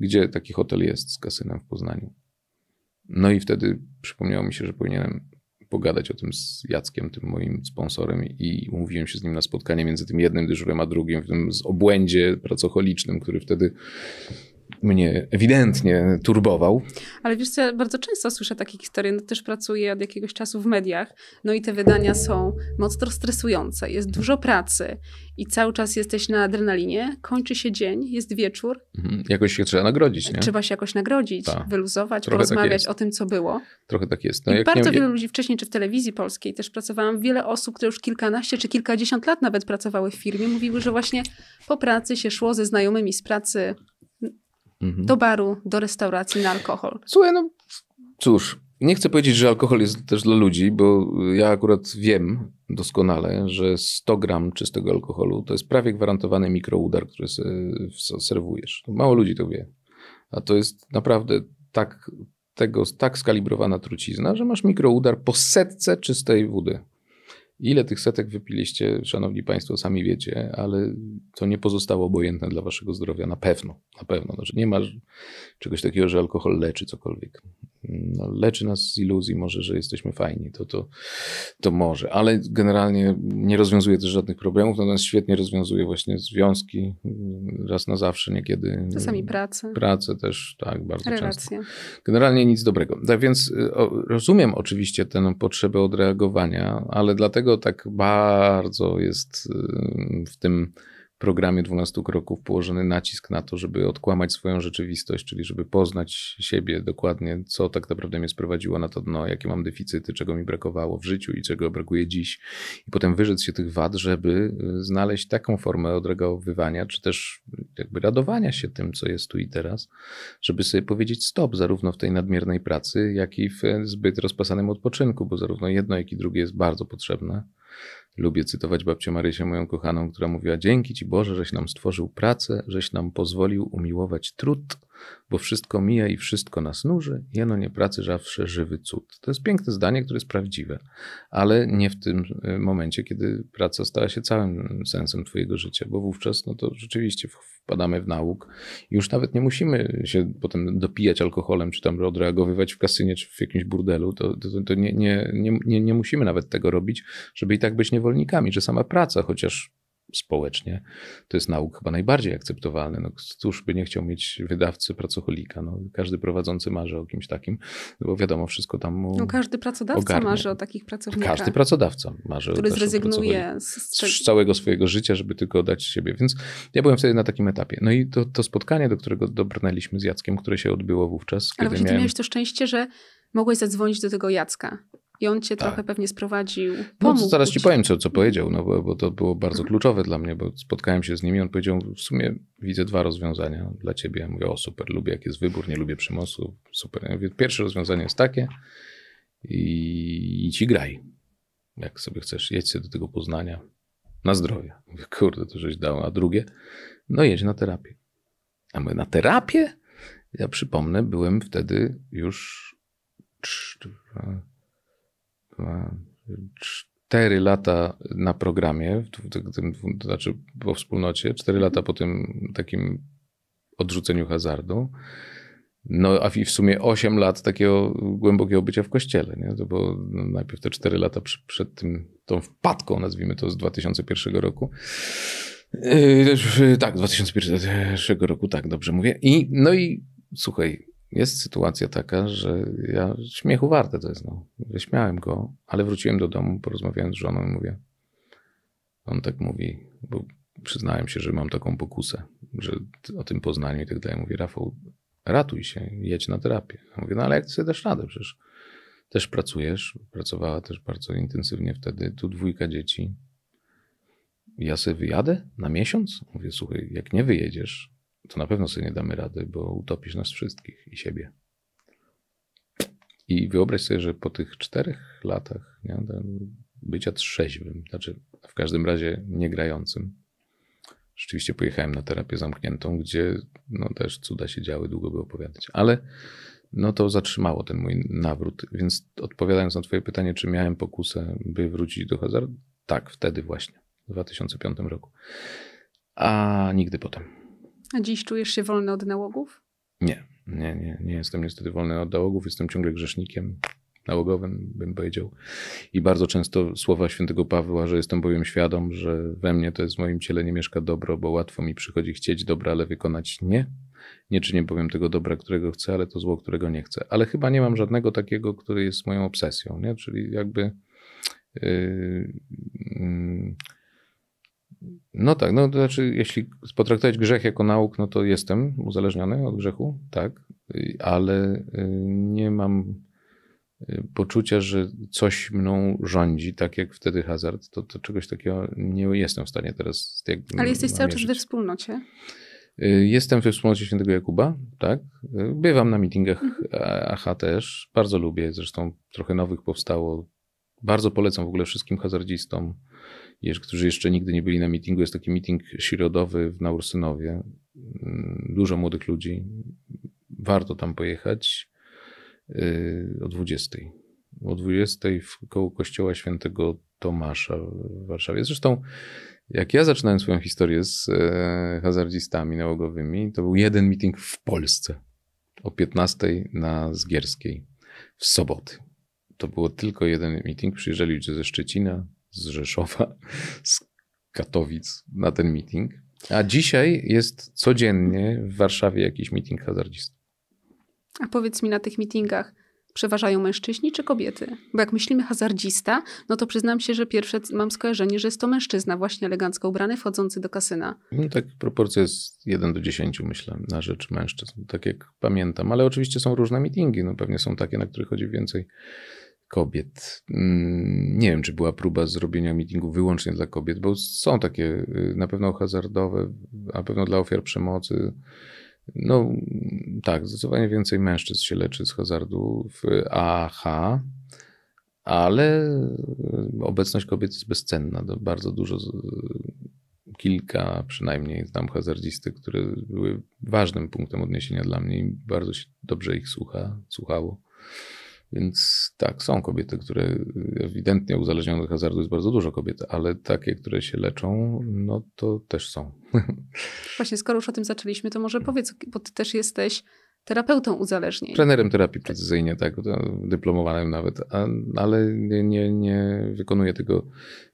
gdzie taki hotel jest z kasynem w Poznaniu. No i wtedy przypomniało mi się, że powinienem pogadać o tym z Jackiem, tym moim sponsorem i umówiłem się z nim na spotkanie między tym jednym dyżurem a drugim, w tym z obłędzie pracocholicznym, który wtedy mnie ewidentnie turbował. Ale wiesz co, ja bardzo często słyszę takie historie, no też pracuję od jakiegoś czasu w mediach, no i te wydania są mocno stresujące, jest dużo pracy i cały czas jesteś na adrenalinie, kończy się dzień, jest wieczór. Mhm. Jakoś się trzeba nagrodzić, nie? Trzeba się jakoś nagrodzić, Ta. wyluzować, Trochę tak porozmawiać tak o tym, co było. Trochę tak jest. No, I bardzo nie... wielu ludzi wcześniej, czy w telewizji polskiej też pracowałam, wiele osób, które już kilkanaście czy kilkadziesiąt lat nawet pracowały w firmie, mówiły, że właśnie po pracy się szło ze znajomymi z pracy mhm. do baru, do restauracji na alkohol. Słuchaj, no cóż, nie chcę powiedzieć, że alkohol jest też dla ludzi, bo ja akurat wiem doskonale, że 100 gram czystego alkoholu to jest prawie gwarantowany mikroudar, który serwujesz. No, mało ludzi to wie. A to jest naprawdę tak, tego, tak skalibrowana trucizna, że masz mikroudar po setce czystej wody. Ile tych setek wypiliście, szanowni państwo, sami wiecie, ale to nie pozostało obojętne dla waszego zdrowia, na pewno, na pewno. Znaczy nie ma czegoś takiego, że alkohol leczy cokolwiek. No, leczy nas z iluzji może, że jesteśmy fajni, to, to, to może, ale generalnie nie rozwiązuje też żadnych problemów, natomiast świetnie rozwiązuje właśnie związki, raz na zawsze niekiedy. Czasami pracę. Pracę też, tak, bardzo Relacje. często. Generalnie nic dobrego. Tak więc rozumiem oczywiście tę potrzebę odreagowania, ale dlatego tak bardzo jest y, w tym programie 12 kroków położony nacisk na to, żeby odkłamać swoją rzeczywistość, czyli żeby poznać siebie dokładnie, co tak naprawdę mnie sprowadziło na to dno, jakie mam deficyty, czego mi brakowało w życiu i czego brakuje dziś. I potem wyrzec się tych wad, żeby y, znaleźć taką formę odregowywania, czy też jakby radowania się tym, co jest tu i teraz, żeby sobie powiedzieć stop zarówno w tej nadmiernej pracy, jak i w y, zbyt rozpasanym odpoczynku, bo zarówno jedno, jak i drugie jest bardzo potrzebne. Lubię cytować babcię Marysię, moją kochaną, która mówiła: Dzięki Ci Boże, żeś nam stworzył pracę, żeś nam pozwolił umiłować trud, bo wszystko mija i wszystko nas nuży, jeno nie pracy zawsze żywy cud. To jest piękne zdanie, które jest prawdziwe, ale nie w tym e, momencie, kiedy praca stała się całym sensem twojego życia, bo wówczas no to rzeczywiście wpadamy w nauk i już nawet nie musimy się potem dopijać alkoholem, czy tam odreagowywać w kasynie, czy w jakimś burdelu, to, to, to nie, nie, nie, nie musimy nawet tego robić, żeby i tak być niewolnikami, że sama praca, chociaż społecznie, to jest nauk chyba najbardziej akceptowalny. No, któż by nie chciał mieć wydawcy pracocholika? No, każdy prowadzący marzy o kimś takim, no bo wiadomo, wszystko tam mu No każdy pracodawca ogarnie. marzy o takich pracownikach. Każdy pracodawca marzy Który zrezygnuje z, z całego swojego życia, żeby tylko dać siebie. Więc ja byłem wtedy na takim etapie. No i to, to spotkanie, do którego dobrnęliśmy z Jackiem, które się odbyło wówczas. Ale kiedy właśnie miałem... miałeś to szczęście, że mogłeś zadzwonić do tego Jacka. I on cię tak. trochę pewnie sprowadził. No, Pomógł no, zaraz ci powiem, co, co powiedział, no bo, bo to było bardzo mhm. kluczowe dla mnie, bo spotkałem się z nimi. On powiedział: W sumie widzę dwa rozwiązania dla ciebie. Ja mówię: O, super, lubię, jak jest wybór, nie lubię przymusu. Super. Ja mówię, Pierwsze rozwiązanie jest takie i, ci graj. Jak sobie chcesz, jedź do tego poznania na zdrowie. Mówię, kurde, to żeś dał. A drugie, no jedź na terapię. A my na terapię? Ja przypomnę, byłem wtedy już Cztery 4 lata na programie, w tym, znaczy po wspólnocie, 4 lata po tym takim odrzuceniu hazardu. No a w sumie 8 lat takiego głębokiego bycia w kościele, nie? To było no, najpierw te 4 lata przy, przed tym, tą wpadką, nazwijmy to, z 2001 roku. Yy, tak, 2001 roku, tak, dobrze mówię. I, no i słuchaj, jest sytuacja taka, że ja śmiechu warte to jest. No. Wyśmiałem go, ale wróciłem do domu, porozmawiałem z żoną i mówię. On tak mówi, bo przyznałem się, że mam taką pokusę, że o tym poznaniu i tak dalej. Mówi, Rafał, ratuj się, jedź na terapię. Ja mówię, no ale jak sobie dasz radę? Przecież też pracujesz, pracowała też bardzo intensywnie wtedy, tu dwójka dzieci. Ja sobie wyjadę na miesiąc? Mówię, słuchaj, jak nie wyjedziesz, to na pewno sobie nie damy rady, bo utopisz nas wszystkich i siebie. I wyobraź sobie, że po tych czterech latach nie, bycia trzeźwym, znaczy w każdym razie nie grającym, rzeczywiście pojechałem na terapię zamkniętą, gdzie no, też cuda się działy, długo by opowiadać, ale no to zatrzymało ten mój nawrót. Więc odpowiadając na Twoje pytanie, czy miałem pokusę, by wrócić do hazardu? Tak, wtedy właśnie, w 2005 roku, a nigdy potem. A dziś czujesz się wolny od nałogów? Nie, nie, nie, nie jestem niestety wolny od nałogów, jestem ciągle grzesznikiem nałogowym, bym powiedział. I bardzo często słowa świętego Pawła, że jestem bowiem świadom, że we mnie to jest w moim ciele nie mieszka dobro, bo łatwo mi przychodzi chcieć dobra, ale wykonać nie. Nie czynię bowiem tego dobra, którego chcę, ale to zło, którego nie chcę. Ale chyba nie mam żadnego takiego, który jest moją obsesją, nie? czyli jakby. Yy, yy, no tak, no to znaczy, jeśli potraktować grzech jako nauk, no to jestem uzależniony od grzechu, tak, y, ale y, nie mam y, poczucia, że coś mną rządzi, tak jak wtedy hazard, to, to czegoś takiego nie jestem w stanie teraz. ale jesteś cały czas we wspólnocie? Jestem we wspólnocie świętego Jakuba, tak. Bywam na meetingach AHA mhm. też, bardzo lubię, zresztą trochę nowych powstało. Bardzo polecam w ogóle wszystkim hazardzistom którzy jeszcze nigdy nie byli na mitingu Jest taki meeting środowy na Ursynowie. Mm, dużo młodych ludzi. Warto tam pojechać y, o 20. O 20 w koło kościoła świętego Tomasza w Warszawie. Zresztą jak ja zaczynałem swoją historię z e, hazardzistami nałogowymi, to był jeden meeting w Polsce o 15 na Zgierskiej w soboty. To było tylko jeden meeting. Przyjeżdżali ludzie ze Szczecina, z Rzeszowa, z Katowic na ten meeting. A dzisiaj jest codziennie w Warszawie jakiś meeting hazardzisty. A powiedz mi na tych meetingach, przeważają mężczyźni czy kobiety? Bo jak myślimy hazardzista, no to przyznam się, że pierwsze mam skojarzenie, że jest to mężczyzna właśnie elegancko ubrany, wchodzący do kasyna. No tak, proporcja jest 1 do 10 myślę, na rzecz mężczyzn, tak jak pamiętam. Ale oczywiście są różne meetingi, no pewnie są takie, na których chodzi więcej kobiet. Mm, nie wiem, czy była próba zrobienia meetingu wyłącznie dla kobiet, bo są takie y, na pewno hazardowe, na pewno dla ofiar przemocy. No tak, zdecydowanie więcej mężczyzn się leczy z hazardu w AH, ale y, obecność kobiet jest bezcenna. Bardzo dużo, y, kilka przynajmniej znam hazardzisty, które były ważnym punktem odniesienia dla mnie i bardzo się dobrze ich słucha, słuchało. Więc tak, są kobiety, które ewidentnie uzależnione od hazardu jest bardzo dużo kobiet, ale takie, które się leczą, no to też są. Właśnie, skoro już o tym zaczęliśmy, to może powiedz, bo ty też jesteś terapeutą uzależnień. Trenerem terapii precyzyjnie tak, dyplomowanym nawet, a, ale nie, nie, nie wykonuję tego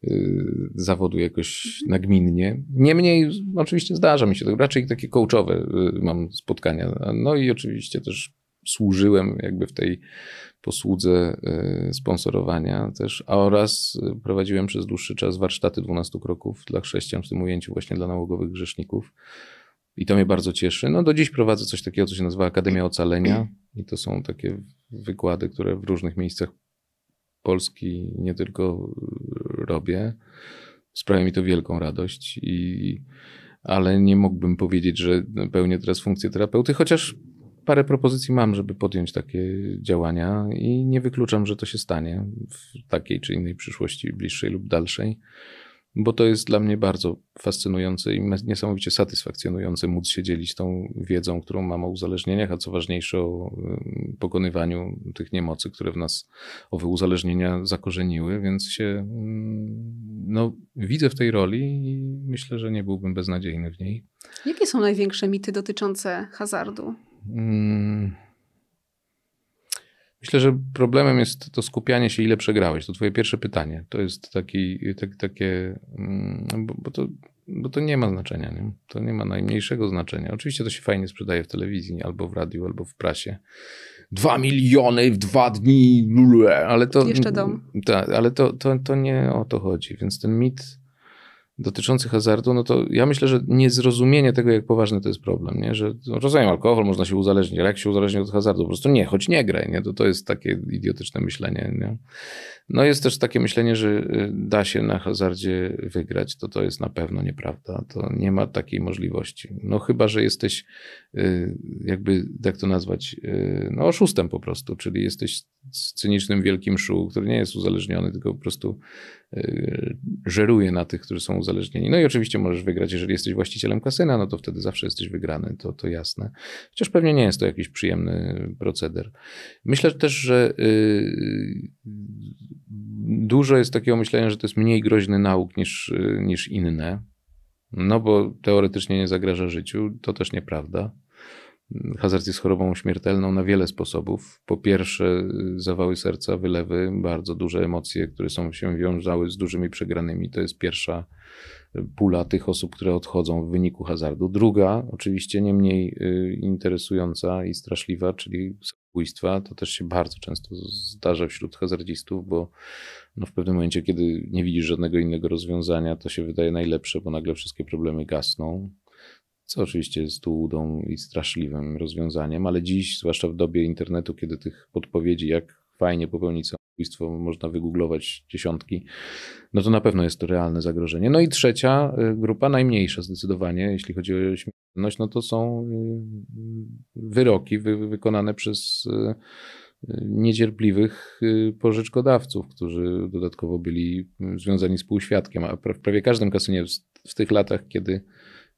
y, zawodu jakoś mhm. nagminnie. Niemniej oczywiście zdarza mi się to, raczej takie coachowe y, mam spotkania. No i oczywiście też służyłem jakby w tej posłudze y, sponsorowania też, a oraz y, prowadziłem przez dłuższy czas warsztaty 12 kroków dla chrześcijan w tym ujęciu właśnie dla nałogowych grzeszników. I to mnie bardzo cieszy. No do dziś prowadzę coś takiego, co się nazywa Akademia Ocalenia i to są takie wykłady, które w różnych miejscach Polski nie tylko y, robię. Sprawia mi to wielką radość i ale nie mógłbym powiedzieć, że pełnię teraz funkcję terapeuty, chociaż parę propozycji mam, żeby podjąć takie działania i nie wykluczam, że to się stanie w takiej czy innej przyszłości, bliższej lub dalszej, bo to jest dla mnie bardzo fascynujące i niesamowicie satysfakcjonujące móc się dzielić tą wiedzą, którą mam o uzależnieniach, a co ważniejsze o mm, pokonywaniu tych niemocy, które w nas owe uzależnienia zakorzeniły, więc się mm, no, widzę w tej roli i myślę, że nie byłbym beznadziejny w niej. Jakie są największe mity dotyczące hazardu? Mm. Myślę, że problemem jest to skupianie się, ile przegrałeś. To twoje pierwsze pytanie. To jest taki, tak, takie, mm, bo, bo, to, bo to nie ma znaczenia. Nie? To nie ma najmniejszego znaczenia. Oczywiście to się fajnie sprzedaje w telewizji, albo w radiu, albo w prasie. Dwa miliony w dwa dni, ale to... Jeszcze dom. Ta, ale to, to, to nie o to chodzi. Więc ten mit dotyczących hazardu, no to ja myślę, że niezrozumienie tego, jak poważny to jest problem, nie? że no, rozumiem, alkohol można się uzależnić, ale jak się uzależni od hazardu, po prostu nie, choć nie graj, nie? To, to jest takie idiotyczne myślenie. Nie? No jest też takie myślenie, że y, da się na hazardzie wygrać, to to jest na pewno nieprawda, to nie ma takiej możliwości. No chyba, że jesteś y, jakby, jak to nazwać, y, no oszustem po prostu, czyli jesteś cynicznym wielkim szu, który nie jest uzależniony, tylko po prostu y, żeruje na tych, którzy są uzależnieni. No i oczywiście możesz wygrać, jeżeli jesteś właścicielem kasyna, no to wtedy zawsze jesteś wygrany, to, to jasne. Chociaż pewnie nie jest to jakiś przyjemny proceder. Myślę też, że y, dużo jest takiego myślenia, że to jest mniej groźny nauk niż, y, niż inne. No bo teoretycznie nie zagraża życiu, to też nieprawda. Hazard jest chorobą śmiertelną na wiele sposobów. Po pierwsze, zawały serca, wylewy, bardzo duże emocje, które są się wiązały z dużymi przegranymi. To jest pierwsza pula tych osób, które odchodzą w wyniku hazardu. Druga, oczywiście nie mniej y, interesująca i straszliwa, czyli zabójstwa. To też się bardzo często zdarza wśród hazardzistów, bo no w pewnym momencie, kiedy nie widzisz żadnego innego rozwiązania, to się wydaje najlepsze, bo nagle wszystkie problemy gasną co oczywiście jest ułudą i straszliwym rozwiązaniem, ale dziś, zwłaszcza w dobie internetu, kiedy tych podpowiedzi, jak fajnie popełnić samobójstwo, można wygooglować dziesiątki, no to na pewno jest to realne zagrożenie. No i trzecia y, grupa, najmniejsza zdecydowanie, jeśli chodzi o śmiertelność, no to są y, wyroki wy wykonane przez y, niecierpliwych pożyczkodawców, którzy dodatkowo byli związani z półświadkiem, a w prawie każdym kasynie w tych latach, kiedy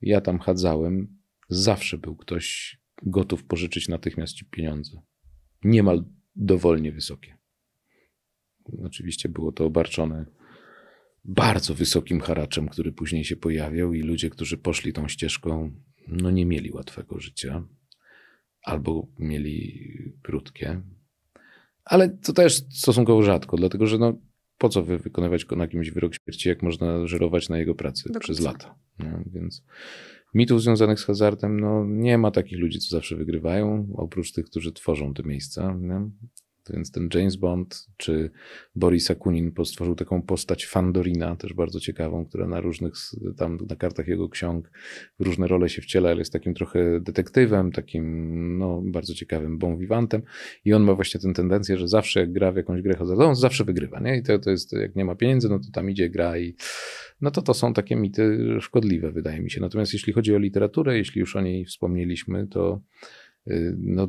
ja tam chadzałem, zawsze był ktoś gotów pożyczyć natychmiast ci pieniądze. Niemal dowolnie wysokie. Oczywiście było to obarczone bardzo wysokim haraczem, który później się pojawiał, i ludzie, którzy poszli tą ścieżką, no nie mieli łatwego życia, albo mieli krótkie. Ale to też stosunkowo rzadko, dlatego że no, po co wykonywać na kimś wyrok śmierci, jak można żerować na jego pracy Dokładnie. przez lata. No, więc mitów związanych z hazardem, no nie ma takich ludzi, co zawsze wygrywają, oprócz tych, którzy tworzą te miejsca. No. Więc ten James Bond czy Boris Akunin stworzył taką postać Fandorina, też bardzo ciekawą, która na różnych, tam na kartach jego ksiąg różne role się wciela, ale jest takim trochę detektywem, takim no, bardzo ciekawym bon vivantem i on ma właśnie tę tendencję, że zawsze jak gra w jakąś grę hazardową, zawsze wygrywa, nie? I to, to jest, jak nie ma pieniędzy, no to tam idzie, gra i no to to są takie mity szkodliwe, wydaje mi się. Natomiast jeśli chodzi o literaturę, jeśli już o niej wspomnieliśmy, to no,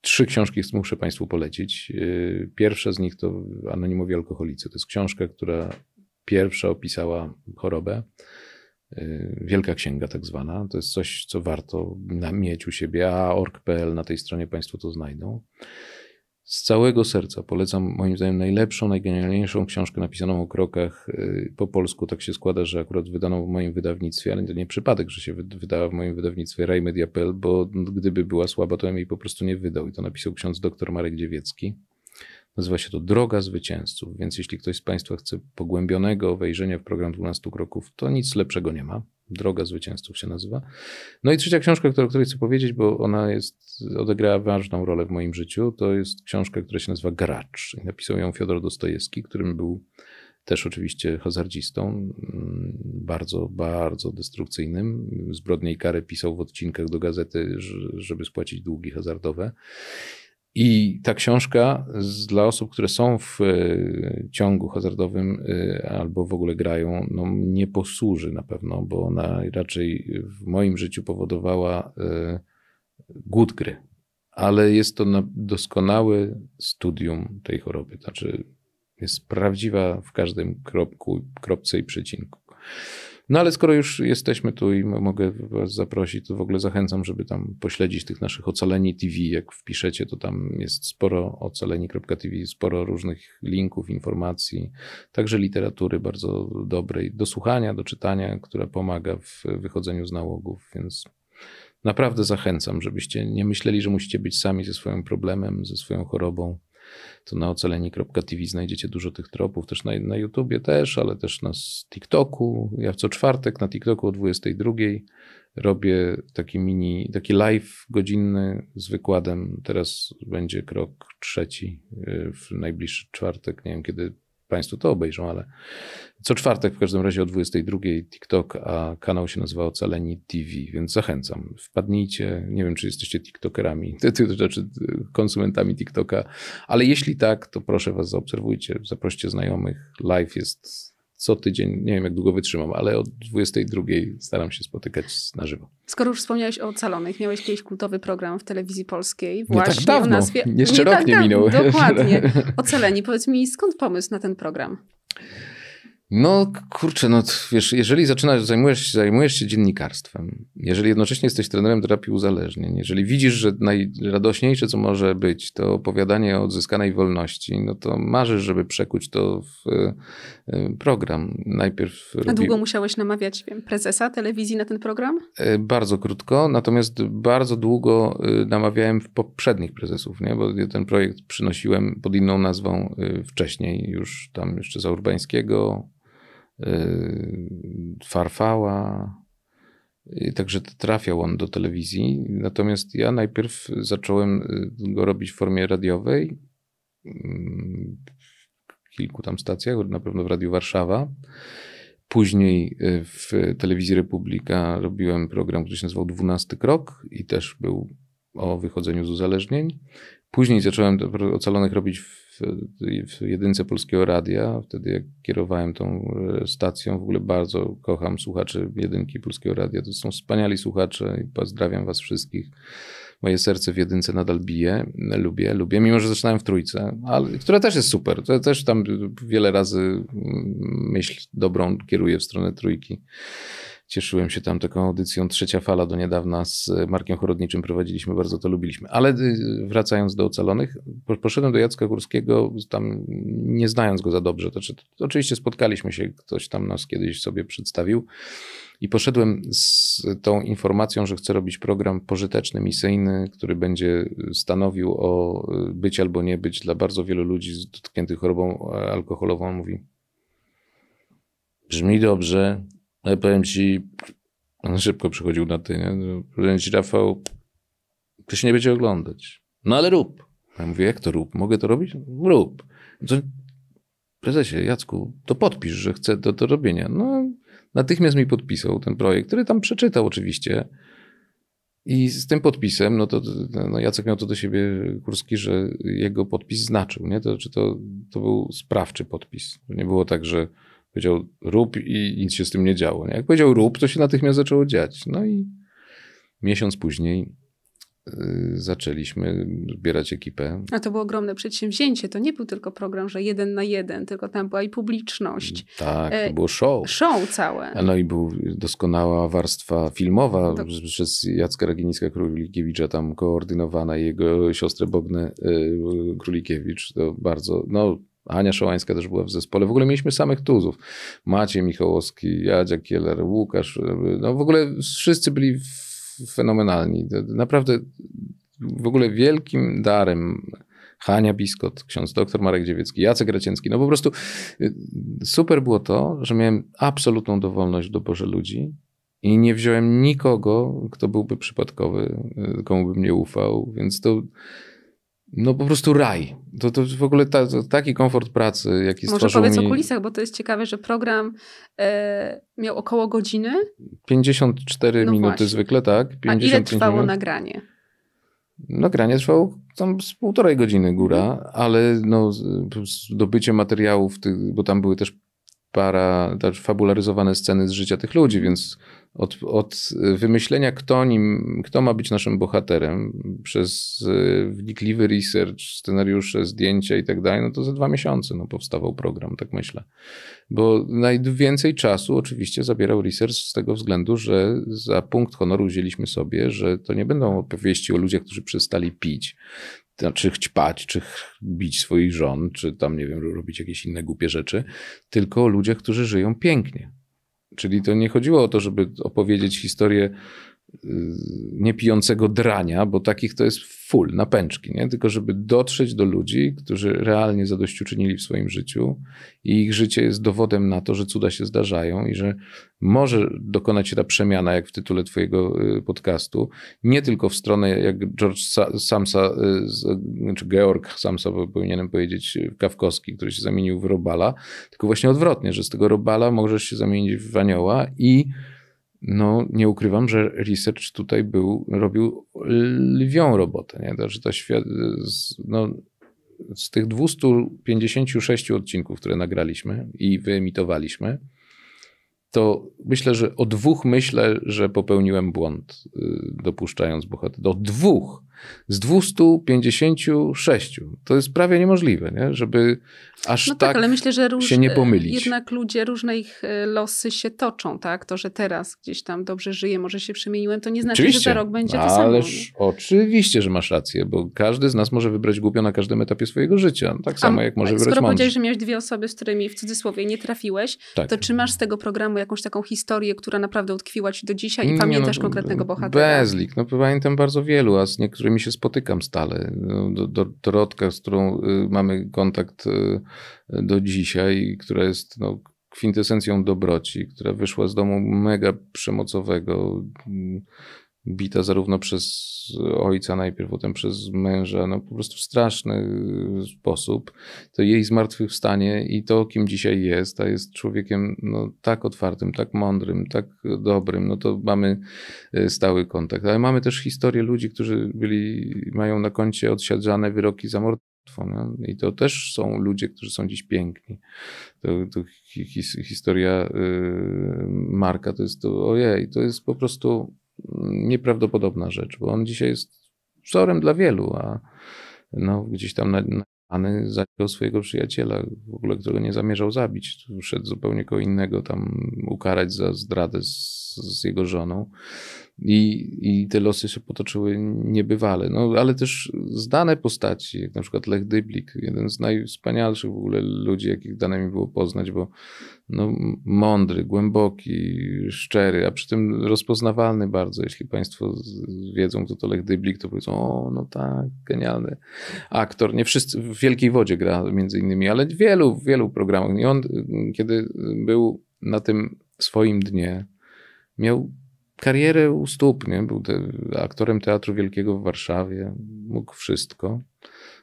trzy książki muszę Państwu polecić. Pierwsza z nich to Anonimowi Alkoholicy. To jest książka, która pierwsza opisała chorobę. Wielka Księga, tak zwana. To jest coś, co warto mieć u siebie, a org.pl na tej stronie Państwo to znajdą z całego serca polecam moim zdaniem najlepszą, najgenialniejszą książkę napisaną o krokach y, po polsku. Tak się składa, że akurat wydano w moim wydawnictwie, ale to nie przypadek, że się wydała w moim wydawnictwie Rajmedia.pl, bo gdyby była słaba, to ja jej po prostu nie wydał. I to napisał ksiądz dr Marek Dziewiecki. Nazywa się to Droga Zwycięzców, więc jeśli ktoś z Państwa chce pogłębionego wejrzenia w program 12 kroków, to nic lepszego nie ma. Droga Zwycięzców się nazywa. No i trzecia książka, o której chcę powiedzieć, bo ona jest, odegrała ważną rolę w moim życiu, to jest książka, która się nazywa Gracz. napisał ją Fiodor Dostojewski, którym był też oczywiście hazardzistą, bardzo, bardzo destrukcyjnym. Zbrodnie i kary pisał w odcinkach do gazety, żeby spłacić długi hazardowe. I ta książka z, dla osób, które są w y, ciągu hazardowym y, albo w ogóle grają, no, nie posłuży na pewno, bo ona raczej w moim życiu powodowała y, głód gry. Ale jest to na, doskonałe studium tej choroby. Znaczy, jest prawdziwa w każdym kropku, kropce i przecinku. No ale skoro już jesteśmy tu i mogę Was zaprosić, to w ogóle zachęcam, żeby tam pośledzić tych naszych ocaleni TV. Jak wpiszecie, to tam jest sporo ocaleni.tv, sporo różnych linków, informacji, także literatury bardzo dobrej do słuchania, do czytania, która pomaga w wychodzeniu z nałogów, więc naprawdę zachęcam, żebyście nie myśleli, że musicie być sami ze swoim problemem, ze swoją chorobą to na ocaleni.tv znajdziecie dużo tych tropów, też na, na YouTubie też, ale też na TikToku. Ja co czwartek na TikToku o 22 robię taki mini, taki live godzinny z wykładem. Teraz będzie krok trzeci y, w najbliższy czwartek, nie wiem kiedy Państwo to obejrzą, ale co czwartek w każdym razie o 22 TikTok, a kanał się nazywa Ocaleni TV, więc zachęcam. Wpadnijcie, nie wiem czy jesteście TikTokerami, czy znaczy konsumentami TikToka, ale jeśli tak, to proszę Was zaobserwujcie, zaproście znajomych. Live jest co tydzień, nie wiem jak długo wytrzymam, ale od 22 staram się spotykać na żywo. Skoro już wspomniałeś o ocalonych, miałeś kiedyś kultowy program w telewizji polskiej właśnie nie tak dawno, o nazwie... Jeszcze nie rok tak nie minął. Dokładnie. Ocaleni. Powiedz mi, skąd pomysł na ten program? No kurczę, no wiesz, jeżeli zaczynasz, zajmujesz, zajmujesz się dziennikarstwem, jeżeli jednocześnie jesteś trenerem terapii uzależnień, jeżeli widzisz, że najradośniejsze co może być to opowiadanie o odzyskanej wolności, no to marzysz, żeby przekuć to w e, program. Najpierw... A długo musiałeś namawiać wiem, prezesa telewizji na ten program? E, bardzo krótko, natomiast bardzo długo e, namawiałem poprzednich prezesów, nie? bo ten projekt przynosiłem pod inną nazwą wcześniej, już tam jeszcze za Urbańskiego, Y, Farfała. Y, także trafiał on do telewizji. Natomiast ja najpierw zacząłem y, go robić w formie radiowej. Mm, w kilku tam stacjach, na pewno w Radiu Warszawa. Później w Telewizji Republika robiłem program, który się nazywał 12 Krok i też był o wychodzeniu z uzależnień. Później zacząłem Ocalonych robić w w, jedynce Polskiego Radia, wtedy jak kierowałem tą e, stacją, w ogóle bardzo kocham słuchaczy jedynki Polskiego Radia, to są wspaniali słuchacze i pozdrawiam was wszystkich. Moje serce w jedynce nadal bije, lubię, lubię, mimo że zaczynałem w trójce, ale, która też jest super, to też tam wiele razy mm, myśl dobrą kieruję w stronę trójki. Cieszyłem się tam taką audycją Trzecia Fala do niedawna z e, Markiem Chorodniczym prowadziliśmy, bardzo to lubiliśmy. Ale e, wracając do Ocalonych, poszedłem do Jacka Górskiego tam nie znając go za dobrze. Znaczy, to, to oczywiście spotkaliśmy się, ktoś tam nas kiedyś sobie przedstawił. I poszedłem z tą informacją, że chcę robić program pożyteczny, misyjny, który będzie stanowił o e, być albo nie być dla bardzo wielu ludzi dotkniętych chorobą alkoholową. On mówi: Brzmi dobrze, ale powiem ci, on szybko przychodził na ty, nie? No, powiem ci, Rafał, to się nie będzie oglądać. No ale rób. Ja mówię, jak to rób? Mogę to robić? Rób. To, prezesie, Jacku, to podpisz, że chcę do, do robienia. No, natychmiast mi podpisał ten projekt, który tam przeczytał oczywiście. I z tym podpisem, no to no Jacek miał to do siebie Kurski, że jego podpis znaczył, nie? To, czy to, to był sprawczy podpis. Nie było tak, że Powiedział rób i nic się z tym nie działo. Nie? Jak powiedział rób, to się natychmiast zaczęło dziać. No i miesiąc później y, zaczęliśmy zbierać ekipę. A to było ogromne przedsięwzięcie. To nie był tylko program, że jeden na jeden, tylko tam była i publiczność. Tak, to e, było show. Show całe. No i był doskonała warstwa filmowa Do... przez Jacka raginińska królikiewicza tam koordynowana i jego siostrę Bognę y, Królikiewicz. To bardzo, no Ania Szołańska też była w zespole. W ogóle mieliśmy samych tuzów. Maciej Michałowski, Jadzia Kieler, Łukasz. No w ogóle wszyscy byli fenomenalni. Naprawdę w ogóle wielkim darem Hania Biskot, ksiądz doktor Marek Dziewiecki, Jacek Raciński. No po prostu y, super było to, że miałem absolutną dowolność do doborze ludzi i nie wziąłem nikogo, kto byłby przypadkowy, y, komu bym nie ufał, więc to no po prostu raj. To, to w ogóle ta, to taki komfort pracy, jaki Może stworzył powiedz mi... o kulisach, bo to jest ciekawe, że program e, miał około godziny. 54 no minuty właśnie. zwykle, tak. A ile trwało minut. nagranie? Nagranie trwało tam z półtorej godziny góra, mhm. ale no, zdobycie materiałów, bo tam były też para znaczy fabularyzowane sceny z życia tych ludzi, więc od, od wymyślenia, kto, nim, kto ma być naszym bohaterem, przez e, wnikliwy research, scenariusze, zdjęcia i tak dalej, no to za dwa miesiące no, powstawał program, tak myślę. Bo najwięcej czasu oczywiście zabierał research z tego względu, że za punkt honoru wzięliśmy sobie, że to nie będą opowieści o ludziach, którzy przestali pić, czy chćpać, czy bić swoich żon, czy tam, nie wiem, robić jakieś inne głupie rzeczy, tylko o ludziach, którzy żyją pięknie. Czyli to nie chodziło o to, żeby opowiedzieć historię Y, niepijącego drania, bo takich to jest full, na pęczki, nie? tylko żeby dotrzeć do ludzi, którzy realnie zadośćuczynili w swoim życiu i ich życie jest dowodem na to, że cuda się zdarzają i że może dokonać się ta przemiana, jak w tytule twojego y, podcastu, nie tylko w stronę, jak George Samsa, y, czy znaczy Georg Samsa powinienem powiedzieć, Kawkowski, który się zamienił w robala, tylko właśnie odwrotnie, że z tego robala możesz się zamienić w anioła i no nie ukrywam, że research tutaj był, robił lwią robotę. Nie? To, że to świat, no, z tych 256 odcinków, które nagraliśmy i wyemitowaliśmy, to myślę, że o dwóch myślę, że popełniłem błąd, y, dopuszczając bohaterów. Do dwóch! z 256. To jest prawie niemożliwe, nie? żeby aż no tak, tak ale myślę, że róż, się nie pomylić. Jednak ludzie, różne ich e, losy się toczą, tak? To, że teraz gdzieś tam dobrze żyję, może się przemieniłem, to nie znaczy, oczywiście. że za rok będzie to Ależ samo. Ależ oczywiście, że masz rację, bo każdy z nas może wybrać głupio na każdym etapie swojego życia. Tak A, samo jak może wybrać Skoro powiedziałeś, że miałeś dwie osoby, z którymi w cudzysłowie nie trafiłeś, tak. to czy masz z tego programu jakąś taką historię, która naprawdę utkwiła ci do dzisiaj i nie, pamiętasz no, konkretnego bohatera? Bezlik. No pamiętam bardzo wielu, a z niektórych którymi się spotykam stale. No, do Dorotka, z którą y, mamy kontakt y, do dzisiaj, która jest no, kwintesencją dobroci, która wyszła z domu mega przemocowego mm, bita zarówno przez ojca najpierw, potem przez męża, no po prostu w straszny sposób, to jej zmartwychwstanie i to, kim dzisiaj jest, a jest człowiekiem no, tak otwartym, tak mądrym, tak dobrym, no to mamy e, stały kontakt. Ale mamy też historię ludzi, którzy byli, mają na koncie odsiadzane wyroki za mord i to też są ludzie, którzy są dziś piękni. To, to his, historia e, Marka to jest to, ojej, to jest po prostu nieprawdopodobna rzecz, bo on dzisiaj jest wzorem dla wielu, a no, gdzieś tam na, naAny zabił swojego przyjaciela, w ogóle którego nie zamierzał zabić. Szedł zupełnie kogo innego tam ukarać za zdradę z z, jego żoną. I, I te losy się potoczyły niebywale. No, ale też znane postaci, jak na przykład Lech Dyblik, jeden z najwspanialszych w ogóle ludzi, jakich dane mi było poznać, bo no, mądry, głęboki, szczery, a przy tym rozpoznawalny bardzo. Jeśli Państwo wiedzą, kto to Lech Dyblik, to powiedzą, o, no tak, genialny aktor. Nie wszyscy, w Wielkiej Wodzie gra między innymi, ale w wielu, wielu programach. I on, kiedy był na tym swoim dnie, miał karierę u stóp, nie? był te, aktorem Teatru Wielkiego w Warszawie, mógł wszystko.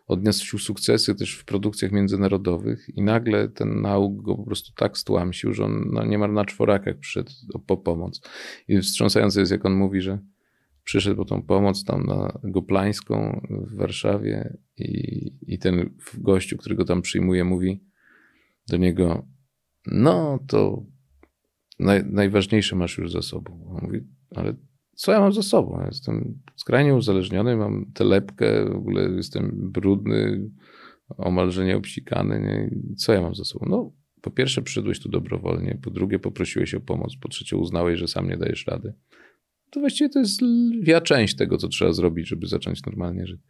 Odniósł sukcesy też w produkcjach międzynarodowych i nagle ten nauk go po prostu tak stłamsił, że on no, niemal na czworakach przyszedł po pomoc. I wstrząsające jest, jak on mówi, że przyszedł po tą pomoc tam na Goplańską w Warszawie i, i ten gościu, którego tam przyjmuje, mówi do niego, no to naj, najważniejsze masz już za sobą. On mówi, ale co ja mam za sobą? Ja jestem skrajnie uzależniony, mam telepkę, w ogóle jestem brudny, omalże nieobsikany. Nie? Co ja mam za sobą? No, po pierwsze przyszedłeś tu dobrowolnie, po drugie poprosiłeś o pomoc, po trzecie uznałeś, że sam nie dajesz rady to właściwie to jest lwia część tego, co trzeba zrobić, żeby zacząć normalnie żyć.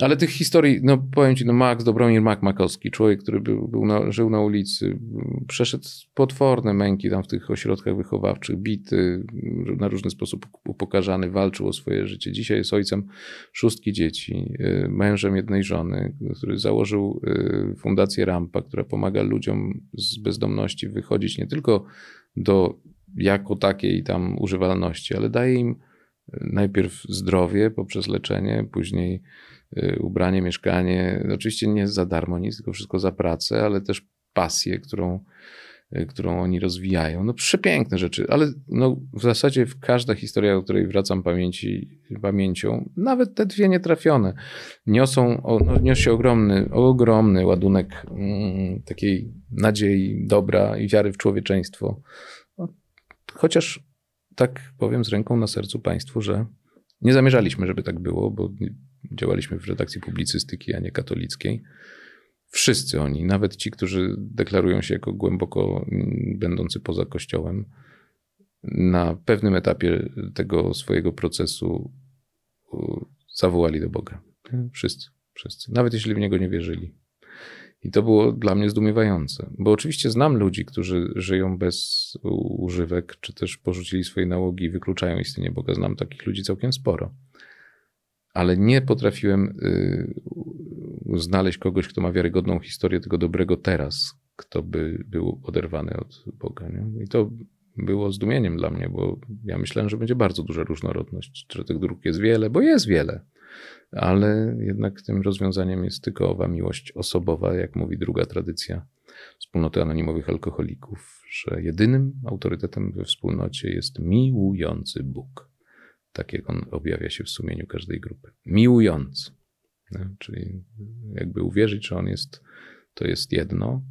Ale tych historii, no powiem ci, no Max Dobromir Mak Makowski, człowiek, który był, był na, żył na ulicy, przeszedł potworne męki tam w tych ośrodkach wychowawczych, bity, na różny sposób upokarzany, walczył o swoje życie. Dzisiaj jest ojcem szóstki dzieci, y, mężem jednej żony, który założył y, fundację Rampa, która pomaga ludziom z bezdomności wychodzić nie tylko do jako takiej tam używalności, ale daje im e, najpierw zdrowie poprzez leczenie, później e, ubranie, mieszkanie. Oczywiście nie za darmo nic, tylko wszystko za pracę, ale też pasję, którą, e, którą oni rozwijają. No przepiękne rzeczy, ale no, w zasadzie każda historia, o której wracam pamięci, pamięcią, nawet te dwie nietrafione, niosą, no, ogromny, ogromny ładunek mm, takiej nadziei, dobra i wiary w człowieczeństwo Chociaż tak powiem z ręką na sercu Państwu, że nie zamierzaliśmy, żeby tak było, bo działaliśmy w redakcji publicystyki, a nie katolickiej. Wszyscy oni, nawet ci, którzy deklarują się jako głęboko mm, będący poza Kościołem, na pewnym etapie tego swojego procesu zawołali do Boga. Wszyscy, wszyscy. Nawet jeśli w niego nie wierzyli. I to było dla mnie zdumiewające, bo oczywiście znam ludzi, którzy żyją bez używek, czy też porzucili swoje nałogi i wykluczają istnienie Boga. Znam takich ludzi całkiem sporo. Ale nie potrafiłem y, znaleźć kogoś, kto ma wiarygodną historię tego dobrego teraz, kto by był oderwany od Boga. Nie? I to było zdumieniem dla mnie, bo ja myślałem, że będzie bardzo duża różnorodność, że tych dróg jest wiele, bo jest wiele ale jednak tym rozwiązaniem jest tylko owa miłość osobowa, jak mówi druga tradycja wspólnoty anonimowych alkoholików, że jedynym autorytetem we wspólnocie jest miłujący Bóg. Tak jak on objawia się w sumieniu każdej grupy. Miłujący. No, czyli jakby uwierzyć, że on jest, to jest jedno.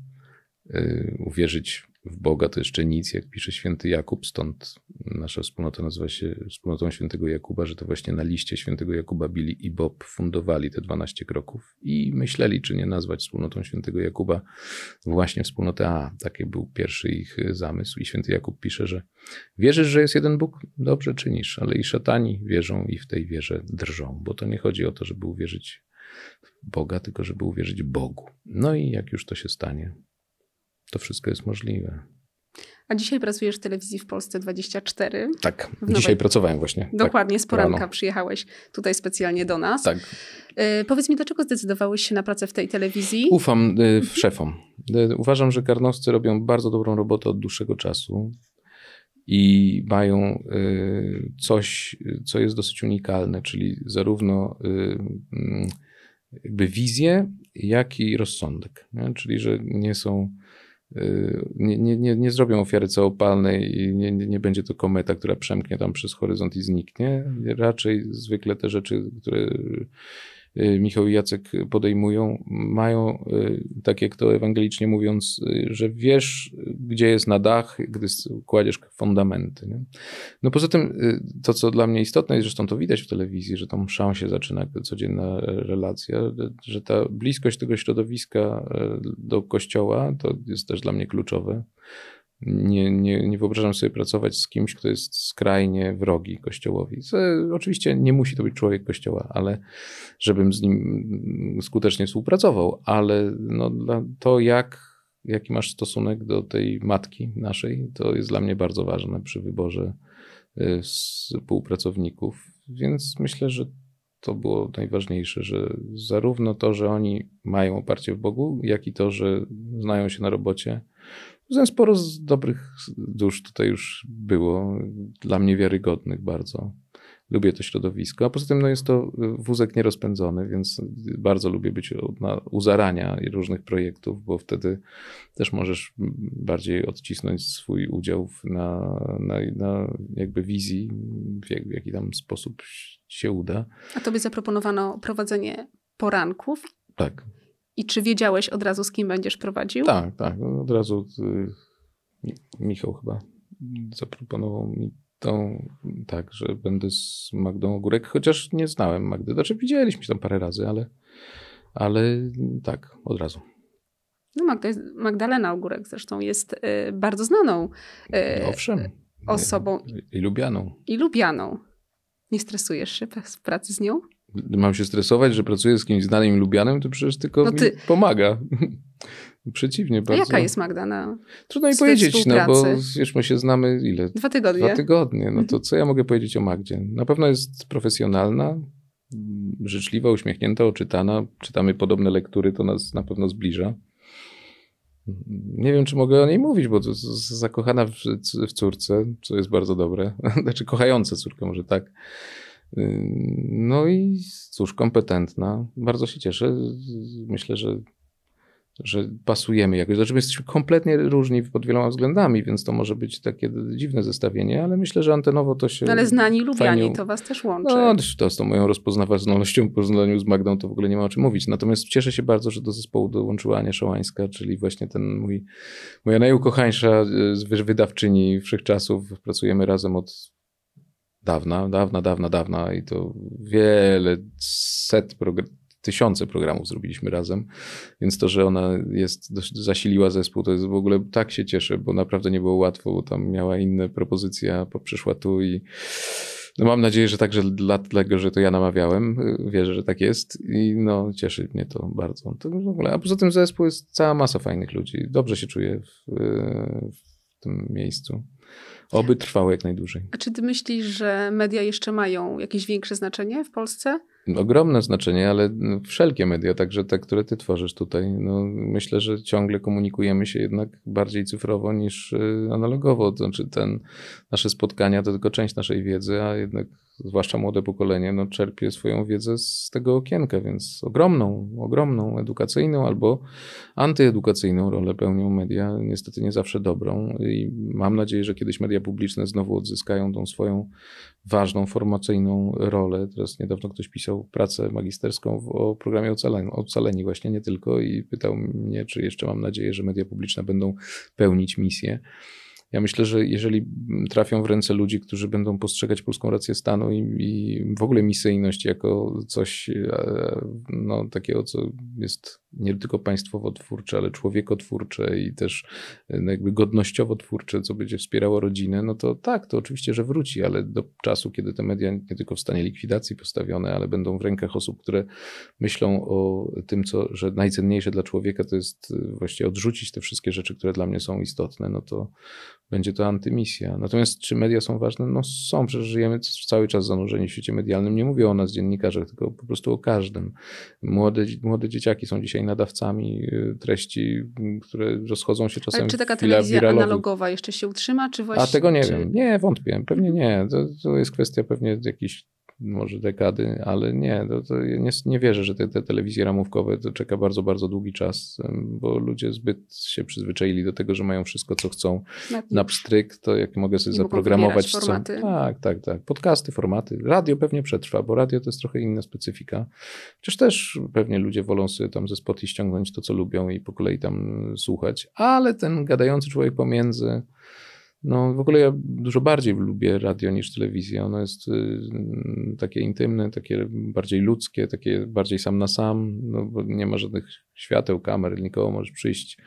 Y, uwierzyć w Boga to jeszcze nic, jak pisze święty Jakub, stąd nasza wspólnota nazywa się wspólnotą świętego Jakuba, że to właśnie na liście świętego Jakuba Bili i Bob fundowali te 12 kroków i myśleli, czy nie nazwać wspólnotą świętego Jakuba właśnie wspólnotę A. Taki był pierwszy ich zamysł i święty Jakub pisze, że wierzysz, że jest jeden Bóg? Dobrze czynisz, ale i szatani wierzą i w tej wierze drżą, bo to nie chodzi o to, żeby uwierzyć w Boga, tylko żeby uwierzyć Bogu. No i jak już to się stanie, to wszystko jest możliwe. A dzisiaj pracujesz w telewizji w Polsce 24. Tak, dzisiaj pracowałem właśnie. Tak, Dokładnie, tak, z poranka rano. przyjechałeś tutaj specjalnie do nas. Tak. E, powiedz mi, dlaczego zdecydowałeś się na pracę w tej telewizji? Ufam mhm. szefom. E, uważam, że karnowcy robią bardzo dobrą robotę od dłuższego czasu i mają e, coś, co jest dosyć unikalne, czyli zarówno jakby wizję, jak i rozsądek. Nie? Czyli, że nie są Y, nie, nie, nie, nie zrobią ofiary całopalnej i nie, nie, nie będzie to kometa, która przemknie tam przez horyzont i zniknie. Raczej zwykle te rzeczy, które Y, Michał i Jacek podejmują, mają, y, tak jak to ewangelicznie mówiąc, y, że wiesz, gdzie jest na dach, gdy kładziesz fundamenty. Nie? No poza tym, to co dla mnie istotne jest, zresztą to widać w telewizji, że tą mszą się zaczyna codzienna relacja, że ta bliskość tego środowiska do kościoła to jest też dla mnie kluczowe nie, nie, nie wyobrażam sobie pracować z kimś, kto jest skrajnie wrogi Kościołowi. oczywiście nie musi to być człowiek Kościoła, ale żebym z nim skutecznie współpracował, ale no, to jak jaki masz stosunek do tej matki naszej, to jest dla mnie bardzo ważne przy wyborze y, współpracowników. Więc myślę, że to było najważniejsze, że zarówno to, że oni mają oparcie w Bogu, jak i to, że znają się na robocie Zresztą sporo z dobrych dusz tutaj już było, dla mnie wiarygodnych bardzo. Lubię to środowisko, a poza tym no, jest to wózek nierozpędzony, więc bardzo lubię być na, u zarania różnych projektów, bo wtedy też możesz bardziej odcisnąć swój udział na, na, na jakby wizji, w, jak, w jaki tam sposób się uda. A tobie zaproponowano prowadzenie poranków? Tak. I czy wiedziałeś od razu, z kim będziesz prowadził? Tak, tak. No, od razu y, Michał chyba zaproponował mi tą, tak, że będę z Magdą Ogórek, chociaż nie znałem Magdy. Znaczy widzieliśmy się tam parę razy, ale, ale tak, od razu. No Magda, Magdalena Ogórek zresztą jest y, bardzo znaną y, Owszem, osobą. I lubianą. I lubianą. Nie stresujesz się z pracy z nią? mam się stresować, że pracuję z kimś znanym i lubianym, to przecież tylko no ty... mi pomaga. Przeciwnie no bardzo. A jaka jest Magda na no? Trudno mi powiedzieć, no bo już my się znamy ile? Dwa tygodnie. Dwa tygodnie. No to mhm. co ja mogę powiedzieć o Magdzie? Na pewno jest profesjonalna, życzliwa, uśmiechnięta, oczytana. Czytamy podobne lektury, to nas na pewno zbliża. Nie wiem, czy mogę o niej mówić, bo to, zakochana w, w córce, co jest bardzo dobre. Znaczy, kochająca córkę, może tak. No i cóż, kompetentna. Bardzo się cieszę. Myślę, że, że pasujemy jakoś. Znaczy, my jesteśmy kompletnie różni pod wieloma względami, więc to może być takie dziwne zestawienie, ale myślę, że antenowo to się. ale znani lubiani, fajnie... to was też łączy. No, to z tą moją rozpoznawalnością w porównaniu z Magdą to w ogóle nie ma o czym mówić. Natomiast cieszę się bardzo, że do zespołu dołączyła Ania Szołańska, czyli właśnie ten mój, moja najukochańsza e, wydawczyni wszechczasów. Pracujemy razem od dawna, dawna, dawna, dawna i to wiele set tysiące programów zrobiliśmy razem, więc to, że ona jest, zasiliła zespół, to jest w ogóle, tak się cieszę, bo naprawdę nie było łatwo, bo tam miała inne propozycje, a przyszła tu i no mam nadzieję, że także dlatego, że to ja namawiałem, wierzę, że tak jest i no cieszy mnie to bardzo. To w ogóle, a poza tym zespół jest cała masa fajnych ludzi, dobrze się czuję w, w tym miejscu. Oby trwało jak najdłużej. A czy ty myślisz, że media jeszcze mają jakieś większe znaczenie w Polsce? ogromne znaczenie, ale wszelkie media, także te, które ty tworzysz tutaj, no myślę, że ciągle komunikujemy się jednak bardziej cyfrowo niż y, analogowo. To znaczy ten, nasze spotkania to tylko część naszej wiedzy, a jednak zwłaszcza młode pokolenie no, czerpie swoją wiedzę z tego okienka, więc ogromną, ogromną edukacyjną albo antyedukacyjną rolę pełnią media, niestety nie zawsze dobrą i mam nadzieję, że kiedyś media publiczne znowu odzyskają tą swoją ważną formacyjną rolę. Teraz niedawno ktoś pisał pracę magisterską w, o programie ocaleni, ocaleni właśnie, nie tylko i pytał mnie, czy jeszcze mam nadzieję, że media publiczne będą pełnić misję. Ja myślę, że jeżeli trafią w ręce ludzi, którzy będą postrzegać polską rację stanu i, i w ogóle misyjność jako coś e, no, takiego, co jest nie tylko państwowo-twórcze, ale człowiekotwórcze i też e, no jakby godnościowo-twórcze, co będzie wspierało rodzinę, no to tak, to oczywiście, że wróci, ale do czasu, kiedy te media nie tylko w stanie likwidacji postawione, ale będą w rękach osób, które myślą o tym, co, że najcenniejsze dla człowieka to jest e, właśnie odrzucić te wszystkie rzeczy, które dla mnie są istotne, no to będzie to antymisja. Natomiast czy media są ważne? No są, przecież żyjemy cały czas zanurzeni w świecie medialnym. Nie mówię o nas dziennikarzach, tylko po prostu o każdym. Młode, młode dzieciaki są dzisiaj nadawcami y, treści, które rozchodzą się czasem Ale czy taka telewizja analogowa jeszcze się utrzyma, czy właśnie... A tego nie czy... wiem. Nie, wątpię. Pewnie nie. To, to jest kwestia pewnie jakichś może dekady, ale nie, to, to nie, nie, wierzę, że te, te, telewizje ramówkowe to czeka bardzo, bardzo długi czas, bo ludzie zbyt się przyzwyczaili do tego, że mają wszystko, co chcą na, pstryk, to jak mogę sobie zaprogramować. Co, formaty. tak, tak, tak. Podcasty, formaty. Radio pewnie przetrwa, bo radio to jest trochę inna specyfika. Chociaż też pewnie ludzie wolą sobie tam ze spoty ściągnąć to, co lubią i po kolei tam słuchać, ale ten gadający człowiek pomiędzy no, w ogóle ja dużo bardziej lubię radio niż telewizję. Ono jest y, mm, takie intymne, takie bardziej ludzkie, takie bardziej sam na sam, no, bo nie ma żadnych świateł, kamer, nikogo możesz przyjść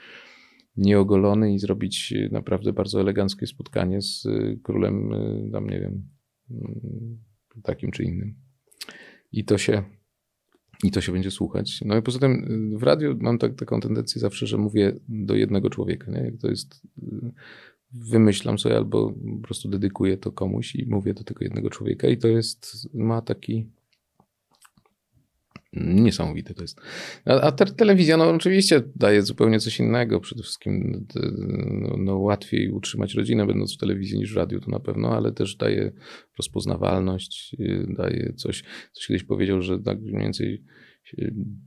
nieogolony i zrobić y, naprawdę bardzo eleganckie spotkanie z y, królem, y, tam nie wiem, mm, takim czy innym. I to się i to się będzie słuchać. No i poza tym y, w radiu mam tak, taką tendencję zawsze, że mówię do jednego człowieka. Nie? to jest y, wymyślam sobie albo po prostu dedykuję to komuś i mówię do tego jednego człowieka i to jest, ma taki niesamowity to jest. A, a te, telewizja, no oczywiście daje zupełnie coś innego. Przede wszystkim no, no, łatwiej utrzymać rodzinę będąc w telewizji niż w radiu, to na pewno, ale też daje rozpoznawalność, y, daje coś, coś kiedyś powiedział, że tak mniej więcej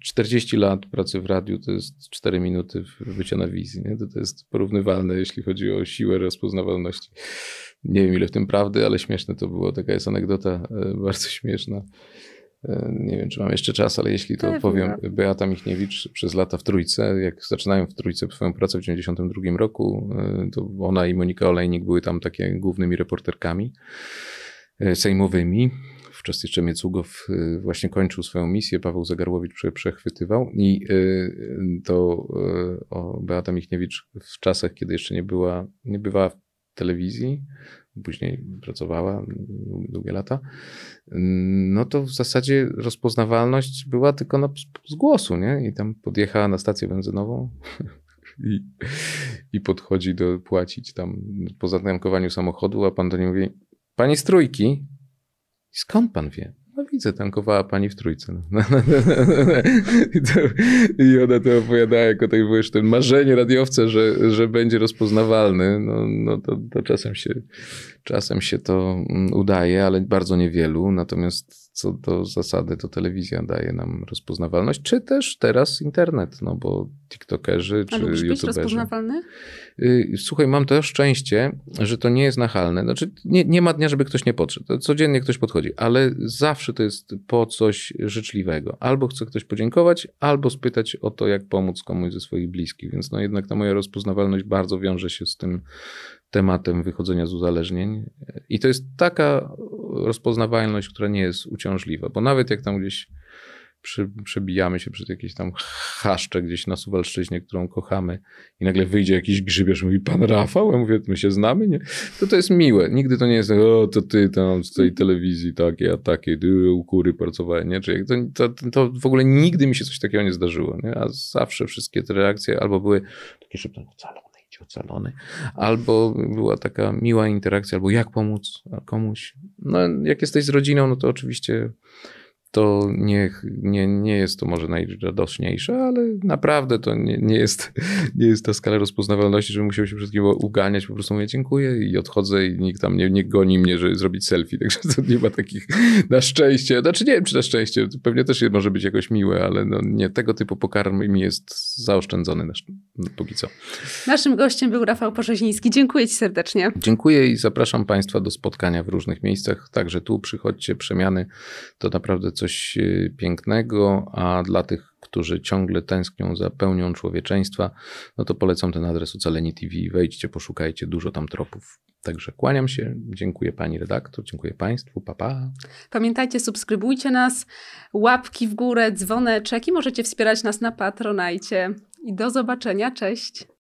40 lat pracy w radiu to jest 4 minuty bycia na wizji. Nie? To, to jest porównywalne, jeśli chodzi o siłę rozpoznawalności. Nie wiem, ile w tym prawdy, ale śmieszne to było. Taka jest anegdota e, bardzo śmieszna. E, nie wiem, czy mam jeszcze czas, ale jeśli to powiem, Beata Michniewicz przez lata w Trójce, jak zaczynałem w Trójce swoją pracę w 1992 roku, e, to ona i Monika Olejnik były tam takie głównymi reporterkami sejmowymi wówczas jeszcze Miecugow y, właśnie kończył swoją misję, Paweł Zagarłowicz przechwytywał i y, y, to Beata Michniewicz w czasach, kiedy jeszcze nie była, nie bywała w telewizji, później pracowała długie lata, no to w zasadzie rozpoznawalność była tylko na, z głosu, nie? I tam podjechała na stację benzynową i, i podchodzi do płacić tam po zatankowaniu samochodu, a pan do niej mówi, pani strójki, Skąd pan wie? No widzę, tankowała pani w trójce. No. I, to, I, ona to opowiadała jako tak, wiesz, ten marzenie radiowca, że, że będzie rozpoznawalny. No, no to, to czasem, się, czasem się to mm, udaje, ale bardzo niewielu. Natomiast co do zasady to telewizja daje nam rozpoznawalność, czy też teraz internet, no bo tiktokerzy czy lubisz youtuberzy. jesteś rozpoznawalny? Słuchaj, mam to szczęście, że to nie jest nachalne. Znaczy nie, nie ma dnia, żeby ktoś nie podszedł. Codziennie ktoś podchodzi, ale zawsze to jest po coś życzliwego. Albo chce ktoś podziękować, albo spytać o to, jak pomóc komuś ze swoich bliskich. Więc no jednak ta moja rozpoznawalność bardzo wiąże się z tym, tematem wychodzenia z uzależnień. I to jest taka rozpoznawalność, która nie jest uciążliwa, bo nawet jak tam gdzieś przy, przebijamy się przez jakieś tam haszcze gdzieś na Suwalszczyźnie, którą kochamy i nagle wyjdzie jakiś grzybiarz mówi, pan Rafał? Ja mówię, my się znamy, nie? To to jest miłe. Nigdy to nie jest, o, to ty tam z tej telewizji takie, a takie, ty, u kury pracowałem, nie? Czyli to, to, to, w ogóle nigdy mi się coś takiego nie zdarzyło, nie? A zawsze wszystkie te reakcje albo były takie szybko, wcale ocalony. Albo była taka miła interakcja, albo jak pomóc komuś. No, jak jesteś z rodziną, no to oczywiście to nie, nie, nie jest to może najradośniejsze, ale naprawdę to nie, nie, jest, nie jest ta skala rozpoznawalności, że musiał się wszystkim uganiać, po prostu mówię dziękuję i odchodzę i nikt tam nie, nie goni mnie, żeby zrobić selfie, także to nie ma takich na szczęście, znaczy nie wiem czy na szczęście, pewnie też może być jakoś miłe, ale no nie, tego typu pokarm mi jest zaoszczędzony na, na, póki co. Naszym gościem był Rafał Porzeźniński, dziękuję Ci serdecznie. Dziękuję i zapraszam Państwa do spotkania w różnych miejscach, także tu przychodźcie, przemiany, to naprawdę coś e, pięknego, a dla tych, którzy ciągle tęsknią za pełnią człowieczeństwa, no to polecam ten adres Ocaleni TV. Wejdźcie, poszukajcie, dużo tam tropów. Także kłaniam się, dziękuję pani redaktor, dziękuję państwu, papa. Pa. Pamiętajcie, subskrybujcie nas, łapki w górę, dzwoneczek i możecie wspierać nas na Patronajcie. I do zobaczenia, cześć!